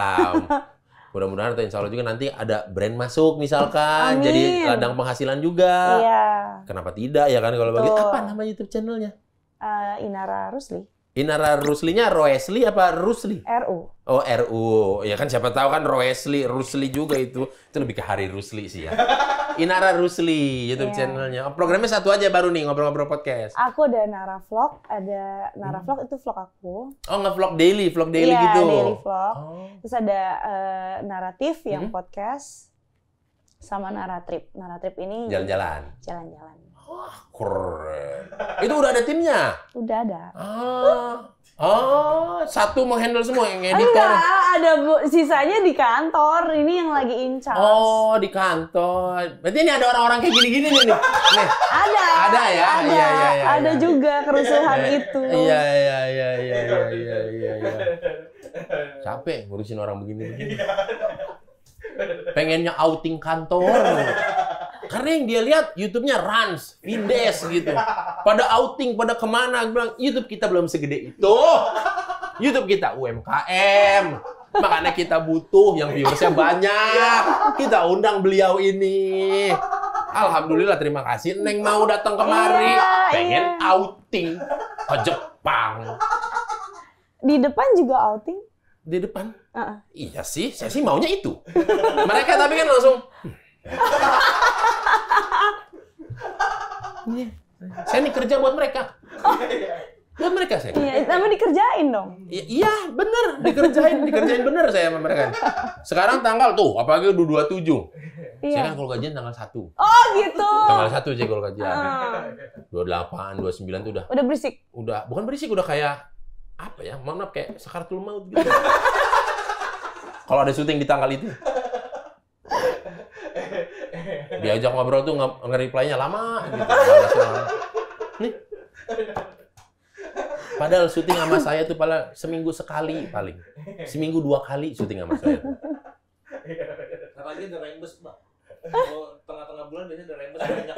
[laughs] mudah-mudahan atau insya Allah juga nanti ada brand masuk misalkan Amin. jadi ladang penghasilan juga. Iya. Kenapa tidak ya kan kalau bagi apa nama YouTube channelnya? Uh, Inara Rusli. Inara Ruslinya Roesli apa Rusli? RU. Oh RU, ya kan siapa tahu kan Roesli, Rusli juga itu. Itu lebih ke Hari Rusli sih ya. Inara Rusli YouTube yeah. channelnya. Oh, programnya satu aja baru nih ngobrol-ngobrol podcast. Aku ada Nara Vlog, ada Nara hmm. Vlog itu vlog aku. Oh nge-vlog daily, vlog daily yeah, gitu. Iya daily vlog. Oh. Terus ada uh, eh, naratif yang hmm? podcast sama Nara Trip. Nara Trip ini jalan-jalan. Jalan-jalan. Wah, keren. Itu udah ada timnya? Udah ada. Ah. Oh, satu menghandle semua yang editor. Enggak, kan? ada bu, sisanya di kantor. Ini yang lagi in charge. Oh, di kantor. Berarti ini ada orang-orang kayak gini-gini nih, nih. Ada. Ada ya. Ada. Iya, iya, iya, ada iya. juga kerusuhan iya, iya. itu. Iya, iya, iya, iya, iya, iya, iya, iya. Capek ngurusin orang begini-begini. Pengennya outing kantor. Karena yang dia lihat YouTube-nya Rans, Vindes gitu. Pada outing, pada kemana, bilang YouTube kita belum segede itu. YouTube kita UMKM. Makanya kita butuh yang viewersnya banyak. Kita undang beliau ini. Alhamdulillah terima kasih Neng mau datang kemari. Iya, iya. Pengen outing ke Jepang. Di depan juga outing? Di depan? Uh -uh. Iya sih, saya sih maunya itu. Mereka tapi kan langsung hmm. Iya. Saya nih kerja buat mereka. Oh. Buat mereka saya. Iya, tapi dikerjain dong. Iya, iya, bener. Dikerjain, dikerjain bener saya sama mereka. Sekarang tanggal tuh, apalagi udah 27. Iya. Saya kan kalau gajian tanggal 1. Oh, gitu. Tanggal 1 saya kalau gajian. Uh. 28, 29 tuh udah. Udah berisik. Udah, bukan berisik, udah kayak apa ya? maaf kayak sakaratul maut gitu. [laughs] kalau ada syuting di tanggal itu diajak ngobrol tuh nge-reply-nya lama gitu. [laughs] Nih. Padahal syuting sama saya tuh pala seminggu sekali paling. Seminggu dua kali syuting sama saya. Apalagi ada rembes, Mbak. Kalau tengah-tengah bulan biasanya ada rembes banyak.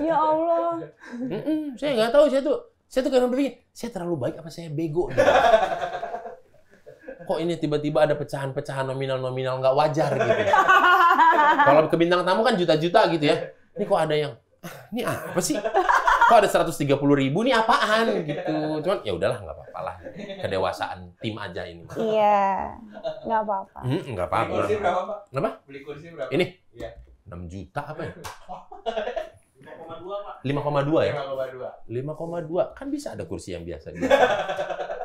Ya Allah. Mm saya nggak tahu saya tuh saya tuh kadang berpikir, saya terlalu baik apa saya bego? [laughs] kok ini tiba-tiba ada pecahan-pecahan nominal-nominal nggak wajar gitu. [laughs] Kalau ke bintang tamu kan juta-juta gitu ya. Ini kok ada yang ah, ini apa sih? Kok ada 130 ribu ini apaan gitu. Cuman ya udahlah nggak apa-apa lah. Kedewasaan tim aja ini. Iya. Nggak apa-apa. Hmm, nggak apa-apa. Beli kursi berapa, Pak? Kenapa? Beli kursi berapa? Ini? Iya. 6 juta apa ya? 5,2 Pak. 5,2 ya? 5,2. 5,2. Kan bisa ada kursi yang biasa. [laughs]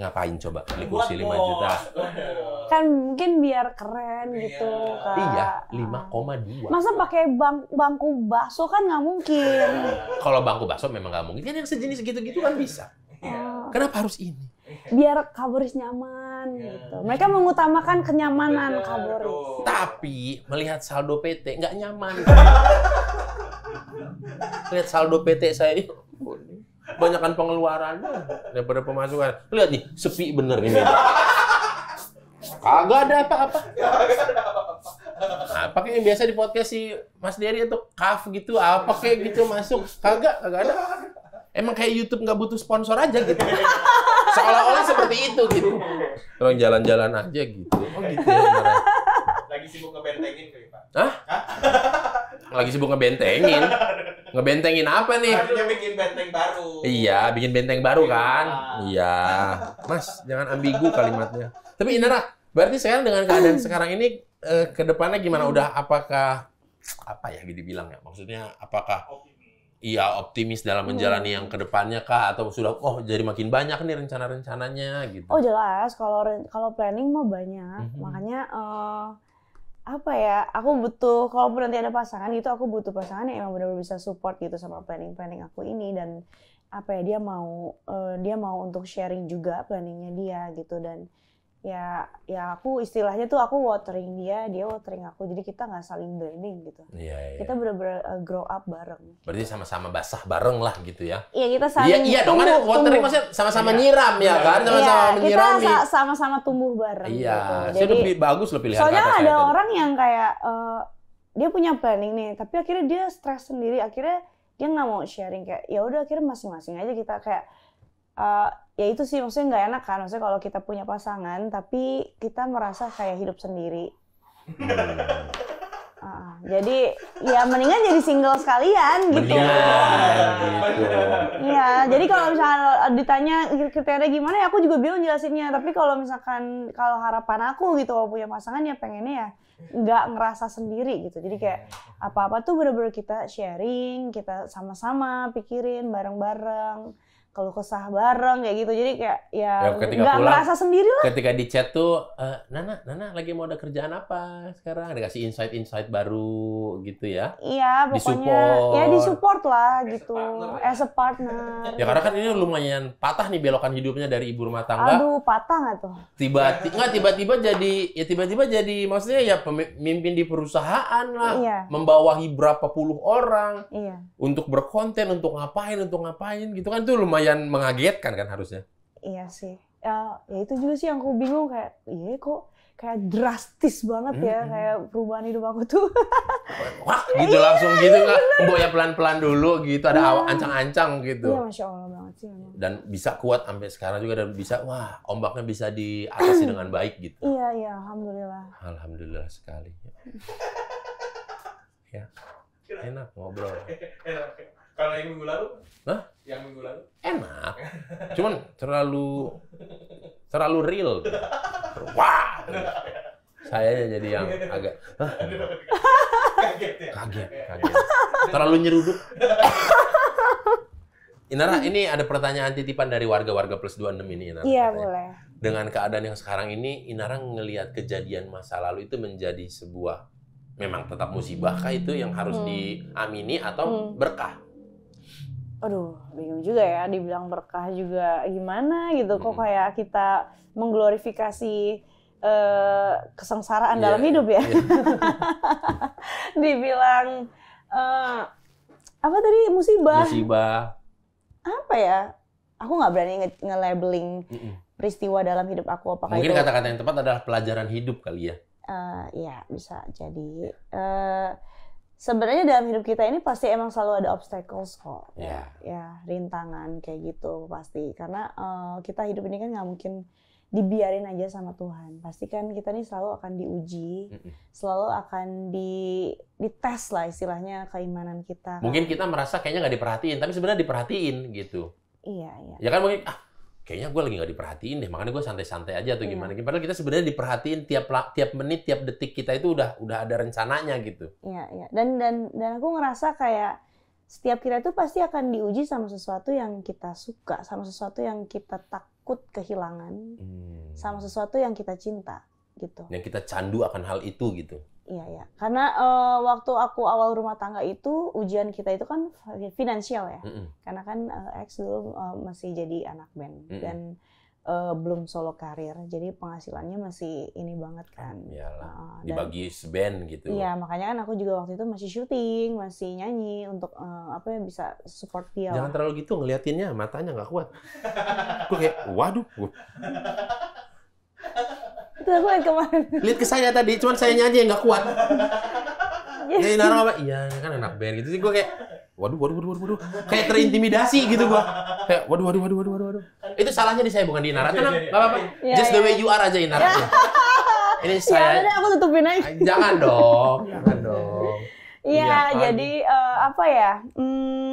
ngapain coba beli kursi lima juta? Kan mungkin biar keren iya. gitu kan. Iya, lima koma dua Masa pakai bang bangku bakso kan nggak mungkin. Kalau bangku bakso memang nggak mungkin. Kan yang sejenis gitu-gitu kan bisa. Oh. Kenapa harus ini? Biar kaburis nyaman iya. gitu. Mereka mengutamakan kenyamanan kaburis. Tapi melihat saldo PT nggak nyaman. [laughs] Lihat saldo PT saya, Banyakan pengeluaran daripada pemasukan. Lihat nih, sepi bener ini. Kagak ada apa-apa. Nah, pakai yang biasa di podcast si Mas Dery itu kaf gitu, apa kayak gitu masuk. Kagak, kagak ada. Emang kayak YouTube nggak butuh sponsor aja gitu. Seolah-olah seperti itu gitu. Tolong jalan-jalan aja gitu. Oh gitu ya. Lagi sibuk ngebentengin kali Pak. Hah? lagi sibuk ngebentengin. [laughs] Ngebentengin apa nih? Dia bikin benteng baru. Iya, bikin benteng baru iya. kan? Iya. Mas, jangan ambigu kalimatnya. Tapi Inara, berarti sekarang dengan keadaan [clears throat] sekarang ini eh, ke depannya gimana udah apakah apa ya gitu bilang ya? Maksudnya apakah Iya optimis dalam menjalani hmm. yang kedepannya kah atau sudah oh jadi makin banyak nih rencana rencananya gitu? Oh jelas kalau kalau planning mah banyak hmm. makanya uh, apa ya aku butuh kalau nanti ada pasangan gitu aku butuh pasangan yang emang benar-benar bisa support gitu sama planning planning aku ini dan apa ya dia mau uh, dia mau untuk sharing juga planningnya dia gitu dan ya ya aku istilahnya tuh aku watering dia dia watering aku jadi kita nggak saling blaming gitu yeah, yeah. kita bener-bener uh, grow up bareng berarti sama-sama basah bareng lah gitu ya iya kita iya, saling iya, iya dong kan watering maksudnya sama-sama yeah. nyiram ya iya. kan sama-sama yeah, menyirami kita gitu. sama-sama tumbuh bareng iya gitu. jadi lebih bagus lebih pilihan soalnya ada itu. orang yang kayak uh, dia punya planning nih tapi akhirnya dia stres sendiri akhirnya dia nggak mau sharing kayak ya udah akhirnya masing-masing aja kita kayak uh, ya itu sih maksudnya nggak enak kan maksudnya kalau kita punya pasangan tapi kita merasa kayak hidup sendiri uh, jadi ya mendingan jadi single sekalian gitu, gitu. Iya, jadi kalau misalnya ditanya kriteria gimana ya aku juga bingung jelasinnya tapi kalau misalkan kalau harapan aku gitu kalau punya pasangan ya pengennya ya nggak ngerasa sendiri gitu. Jadi kayak apa-apa tuh bener-bener kita sharing, kita sama-sama pikirin bareng-bareng kalau kesah bareng kayak gitu jadi kayak ya, ya nggak merasa sendiri lah ketika di chat tuh e, Nana Nana lagi mau ada kerjaan apa sekarang dikasih insight insight baru gitu ya iya pokoknya ya, di ya support lah as gitu a partner, as a partner ya. [laughs] ya karena kan ini lumayan patah nih belokan hidupnya dari ibu rumah tangga aduh patah nggak tuh tiba-tiba nggak tiba-tiba jadi ya tiba-tiba jadi maksudnya ya pemimpin di perusahaan lah iya. membawahi berapa puluh orang iya. untuk berkonten untuk ngapain untuk ngapain gitu kan tuh lumayan lumayan mengagetkan kan harusnya. Iya sih. Ya, ya, itu juga sih yang aku bingung kayak, iya kok kayak drastis banget ya hmm. kayak perubahan hidup aku tuh. [laughs] Wah, gitu ya, langsung gitu iya, kan. Mbok ya pelan-pelan dulu gitu, ada ya. ancang-ancang gitu. Iya, Masya Allah banget sih. Dan bisa kuat sampai sekarang juga dan bisa, wah ombaknya bisa diatasi dengan baik gitu. Iya, iya. Alhamdulillah. Alhamdulillah sekali. [laughs] ya, enak ngobrol. Kalau yang minggu lalu? Hah? Yang minggu lalu? Enak. Cuman terlalu terlalu real. Wah. Saya jadi yang agak kaget ya. Kaget, kaget. Terlalu nyeruduk. Inara, ini ada pertanyaan titipan dari warga-warga plus 26 ini Inara. Iya, boleh. Dengan keadaan yang sekarang ini, Inara ngelihat kejadian masa lalu itu menjadi sebuah memang tetap musibah kah itu yang harus hmm. diamini atau hmm. berkah? aduh bingung juga ya dibilang berkah juga gimana gitu kok kayak kita mengglorifikasi uh, kesengsaraan yeah. dalam hidup ya yeah. [laughs] dibilang uh, apa tadi musibah musibah apa ya aku nggak berani nge-labeling peristiwa dalam hidup aku apakah mungkin kata-kata yang tepat adalah pelajaran hidup kali ya uh, ya bisa jadi uh, sebenarnya dalam hidup kita ini pasti emang selalu ada obstacles kok. Yeah. Ya, rintangan kayak gitu pasti. Karena uh, kita hidup ini kan nggak mungkin dibiarin aja sama Tuhan. Pasti kan kita ini selalu akan diuji, selalu akan di dites lah istilahnya keimanan kita. Mungkin kita merasa kayaknya nggak diperhatiin, tapi sebenarnya diperhatiin gitu. Iya, iya. Ya kan mungkin ah kayaknya gue lagi nggak diperhatiin deh makanya gue santai-santai aja atau iya. gimana yeah. Gitu. padahal kita sebenarnya diperhatiin tiap tiap menit tiap detik kita itu udah udah ada rencananya gitu iya yeah, iya yeah. dan dan dan aku ngerasa kayak setiap kita itu pasti akan diuji sama sesuatu yang kita suka sama sesuatu yang kita takut kehilangan hmm. sama sesuatu yang kita cinta gitu yang kita candu akan hal itu gitu Iya ya, karena uh, waktu aku awal rumah tangga itu ujian kita itu kan finansial ya, mm -hmm. karena kan uh, eh, ex dulu uh, masih jadi anak band mm -hmm. dan uh, belum solo karir, jadi penghasilannya masih ini banget kan. Iyalah, uh, dibagi band gitu. Iya, makanya kan aku juga waktu itu masih syuting, masih nyanyi untuk uh, apa ya bisa support dia. Jangan terlalu gitu ngeliatinnya, matanya nggak kuat. Gue kayak, waduh. Itu aku yang kemarin. Lihat ke saya tadi, cuman saya aja yang nggak kuat. Jadi [laughs] naruh apa? Iya, kan anak band gitu sih gue kayak waduh waduh waduh waduh, waduh. kayak terintimidasi gitu gue. kayak waduh waduh waduh waduh waduh itu salahnya di saya bukan di Inara tenang apa-apa yeah, iya. just yeah. the way you are aja Inara ya. [laughs] ini saya ya, udah aku tutupin aja jangan dong jangan dong iya ya, jadi uh, apa ya hmm,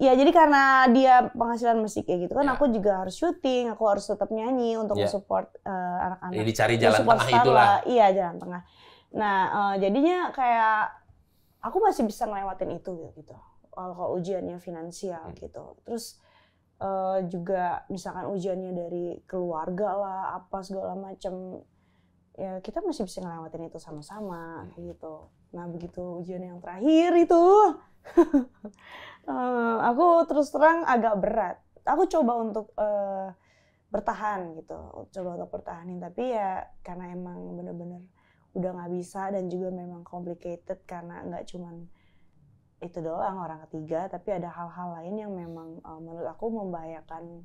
Iya jadi karena dia penghasilan musik ya gitu kan ya. aku juga harus syuting, aku harus tetap nyanyi untuk ya. support uh, eh, anak-anak. Jadi cari jalan tengah itulah. Lah. Iya jalan tengah. Nah uh, jadinya kayak aku masih bisa ngelewatin itu gitu. Kalau ujiannya finansial hmm. gitu. Terus uh, juga misalkan ujiannya dari keluarga lah apa segala macam ya kita masih bisa ngelewatin itu sama-sama hmm. gitu. Nah begitu ujian yang terakhir itu [laughs] Eh, aku terus terang agak berat. Aku coba untuk uh, bertahan gitu, coba untuk bertahanin. Tapi ya karena emang bener-bener udah nggak bisa dan juga memang complicated karena nggak cuman itu doang orang ketiga, tapi ada hal-hal lain yang memang uh, menurut aku membahayakan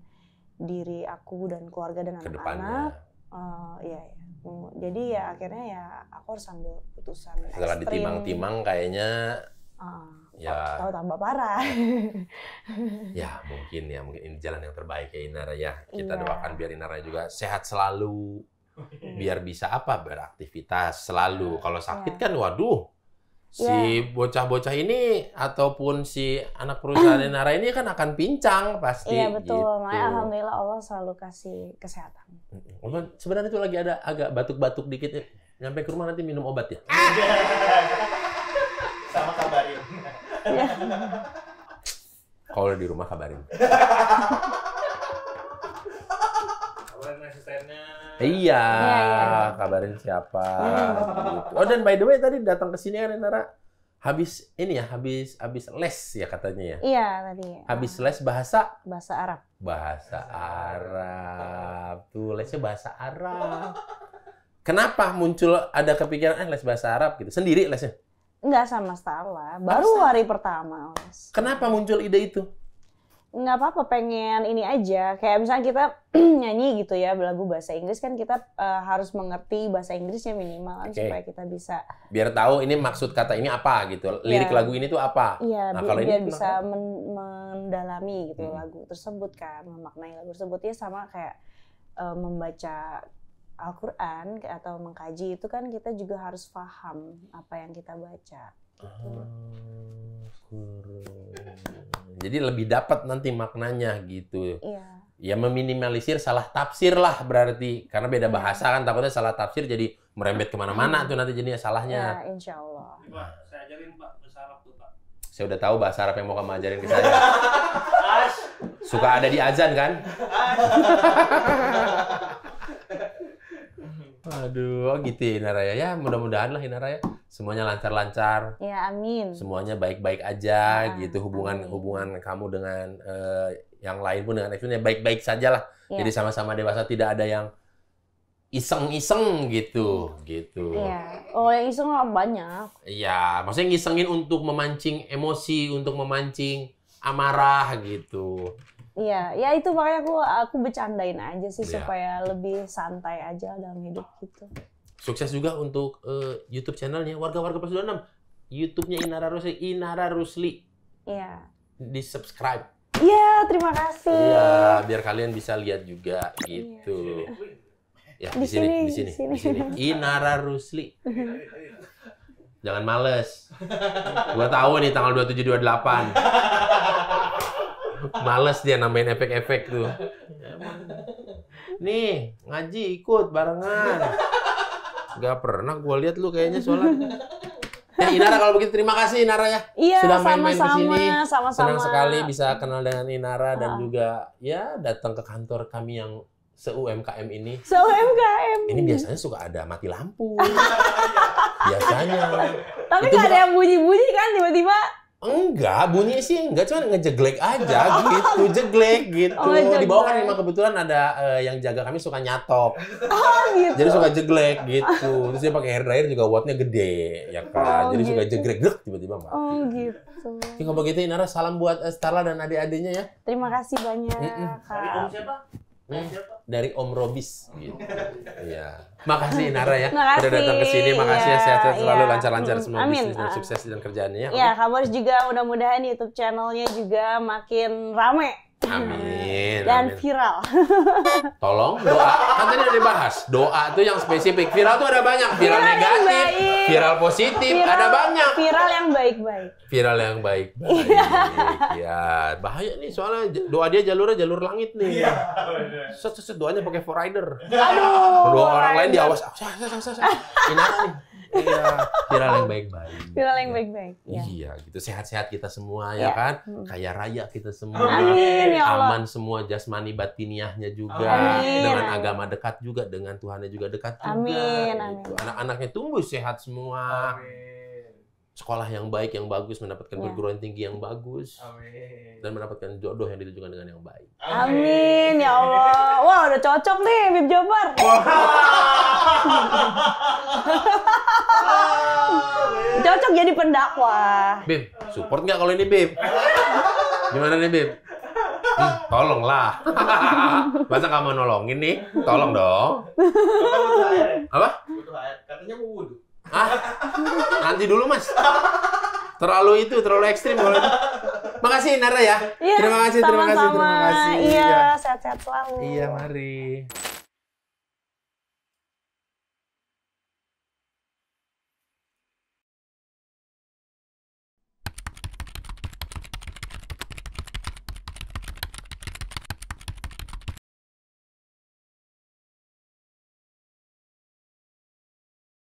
diri aku dan keluarga dan anak-anak. Uh, ya, ya. Jadi ya akhirnya ya aku harus ambil putusan. Setelah ditimang-timang kayaknya ah ya tahu tambah parah [laughs] ya mungkin ya mungkin ini jalan yang terbaik ya Inara ya kita iya. doakan biar Inara juga sehat selalu iya. biar bisa apa beraktivitas selalu kalau sakit iya. kan waduh si iya. bocah-bocah ini ataupun si anak perusahaan [clears throat] Inara ini kan akan pincang pasti. Iya betul, gitu. makanya alhamdulillah Allah selalu kasih kesehatan. Sebenarnya itu lagi ada agak batuk-batuk dikit, ya. nyampe ke rumah nanti minum obat ya. [laughs] [laughs] Kalau di rumah kabarin. Iya, ya, ya. kabarin siapa. Hmm. gitu. Oh dan by the way tadi datang ke sini kan habis ini ya habis habis les ya katanya ya iya tadi ya. habis les bahasa bahasa Arab bahasa Arab tuh lesnya bahasa Arab kenapa muncul ada kepikiran eh les bahasa Arab gitu sendiri lesnya Nggak sama Starla, baru Masa? hari pertama. Kenapa muncul ide itu? Nggak apa-apa, pengen ini aja. Kayak misalnya kita [clears throat] nyanyi gitu ya, lagu bahasa Inggris kan kita uh, harus mengerti bahasa Inggrisnya minimal okay. supaya kita bisa. Biar tahu ini maksud kata ini apa gitu, iya. lirik yeah. lagu ini tuh apa. Iya, nah, bi kalau biar ini, bisa men mendalami gitu hmm. lagu tersebut kan, memaknai lagu tersebut. Ya sama kayak uh, membaca Al-Quran atau mengkaji itu kan kita juga harus paham apa yang kita baca. Gitu. Jadi lebih dapat nanti maknanya gitu. Iya. Ya meminimalisir salah tafsir lah berarti karena beda iya. bahasa kan takutnya salah tafsir jadi merembet kemana-mana iya. tuh nanti jadinya salahnya. Ya, insya Allah. saya ajarin Pak bahasa Arab tuh Pak. Saya udah tahu bahasa Arab yang mau kamu ajarin ke saya. Suka ada di azan kan? Aduh, oh gitu ya Inaraya. Ya mudah-mudahan lah Inaraya semuanya lancar-lancar. Ya amin. Semuanya baik-baik aja ya, gitu hubungan hubungan kamu dengan uh, yang lain pun dengan Evelyn ya baik-baik saja lah. Ya. Jadi sama-sama dewasa tidak ada yang iseng-iseng gitu gitu. Iya. Oh yang iseng lah banyak. Iya, maksudnya ngisengin untuk memancing emosi, untuk memancing amarah gitu. Iya, ya itu makanya aku aku bercandain aja sih ya. supaya lebih santai aja dalam hidup gitu. Sukses juga untuk uh, YouTube channelnya warga-warga Pasuruan enam. YouTube-nya Inara Rusli, Inara Rusli. Iya. Di subscribe. Iya, terima kasih. Iya, biar kalian bisa lihat juga gitu. Ya, ya di, di, sini, di sini, di sini, di sini. Inara Rusli. Jangan males. Gua tahu nih tanggal dua tujuh 27 delapan. Males dia namain efek-efek tuh. Nih, ngaji ikut barengan. Gak pernah gue lihat lu kayaknya sholat. Ya, Inara kalau begitu terima kasih Inara ya. Iya, Sudah main-main ke sini. Senang sekali bisa kenal dengan Inara dan ah. juga ya datang ke kantor kami yang se-UMKM ini. Se-UMKM. Ini biasanya suka ada mati lampu. [laughs] biasanya. Tapi nggak ada yang bunyi-bunyi kan tiba-tiba. Enggak, bunyi sih enggak, cuma ngejeglek aja [laughs] gitu, jeglek gitu. Oh, jeglek. Di bawah kan emang kebetulan ada uh, yang jaga kami suka nyatop Oh, gitu. Jadi suka jeglek gitu. Terus dia pakai hair dryer juga wattnya gede, ya kan. Oh, Jadi gitu. suka jeglek grek tiba-tiba mati. Oh gitu. Oke, kalau begitu Inara salam buat eh, Starla dan adik-adiknya ya. Terima kasih banyak. Mm -mm. Kak. Om siapa? Nah, hmm. dari Om Robis oh. gitu. Iya. Makasih Nara ya makasih. [laughs] udah datang ke sini. Makasih ya, ya sehat iya. selalu lancar-lancar ya. semua Amin. bisnis dan ah, ah. sukses dan kerjaannya. Ya, kamu harus juga mudah-mudahan YouTube channelnya juga makin rame Amin. Dan viral. [laughs] Tolong doa. Kan tadi udah dibahas. Doa itu yang spesifik. Viral tuh ada banyak. Viral, viral negatif, viral positif, viral, ada banyak. Viral yang baik-baik. Viral yang baik-baik. [laughs] ya, bahaya nih soalnya doa dia jalurnya jalur langit nih. Iya. [laughs] Set, set, doanya pakai four rider. Aduh. Doa orang lain diawas. Ini nih? Iya, viral yang baik-baik. Viral yang iya. baik-baik. Iya. iya, gitu. Sehat-sehat kita semua ya, iya. kan? Mm. Kaya raya kita semua. Amin ya Allah. Aman semua jasmani batiniahnya juga. Amin. Dengan agama dekat juga, dengan Tuhannya juga dekat juga. Amin. Gitu. Amin. Anak-anaknya tumbuh sehat semua. Amin sekolah yang baik, yang bagus, mendapatkan yeah. perguruan tinggi yang bagus, Amin. dan mendapatkan jodoh yang ditujukan dengan yang baik. Amin. Ya Allah, wah wow, udah cocok nih Bib Jabar. Wow. cocok jadi pendakwa. Bib, support nggak kalau ini Bib? Gimana nih Bib? Hmm, tolonglah. Masa kamu nolongin nih? Tolong dong. Apa? Butuh air Katanya mau wudhu ah nanti dulu mas terlalu itu terlalu ekstrim kalau makasih Nara ya, Iya, terima kasih sama -sama. terima kasih terima kasih iya, iya sehat-sehat selalu iya mari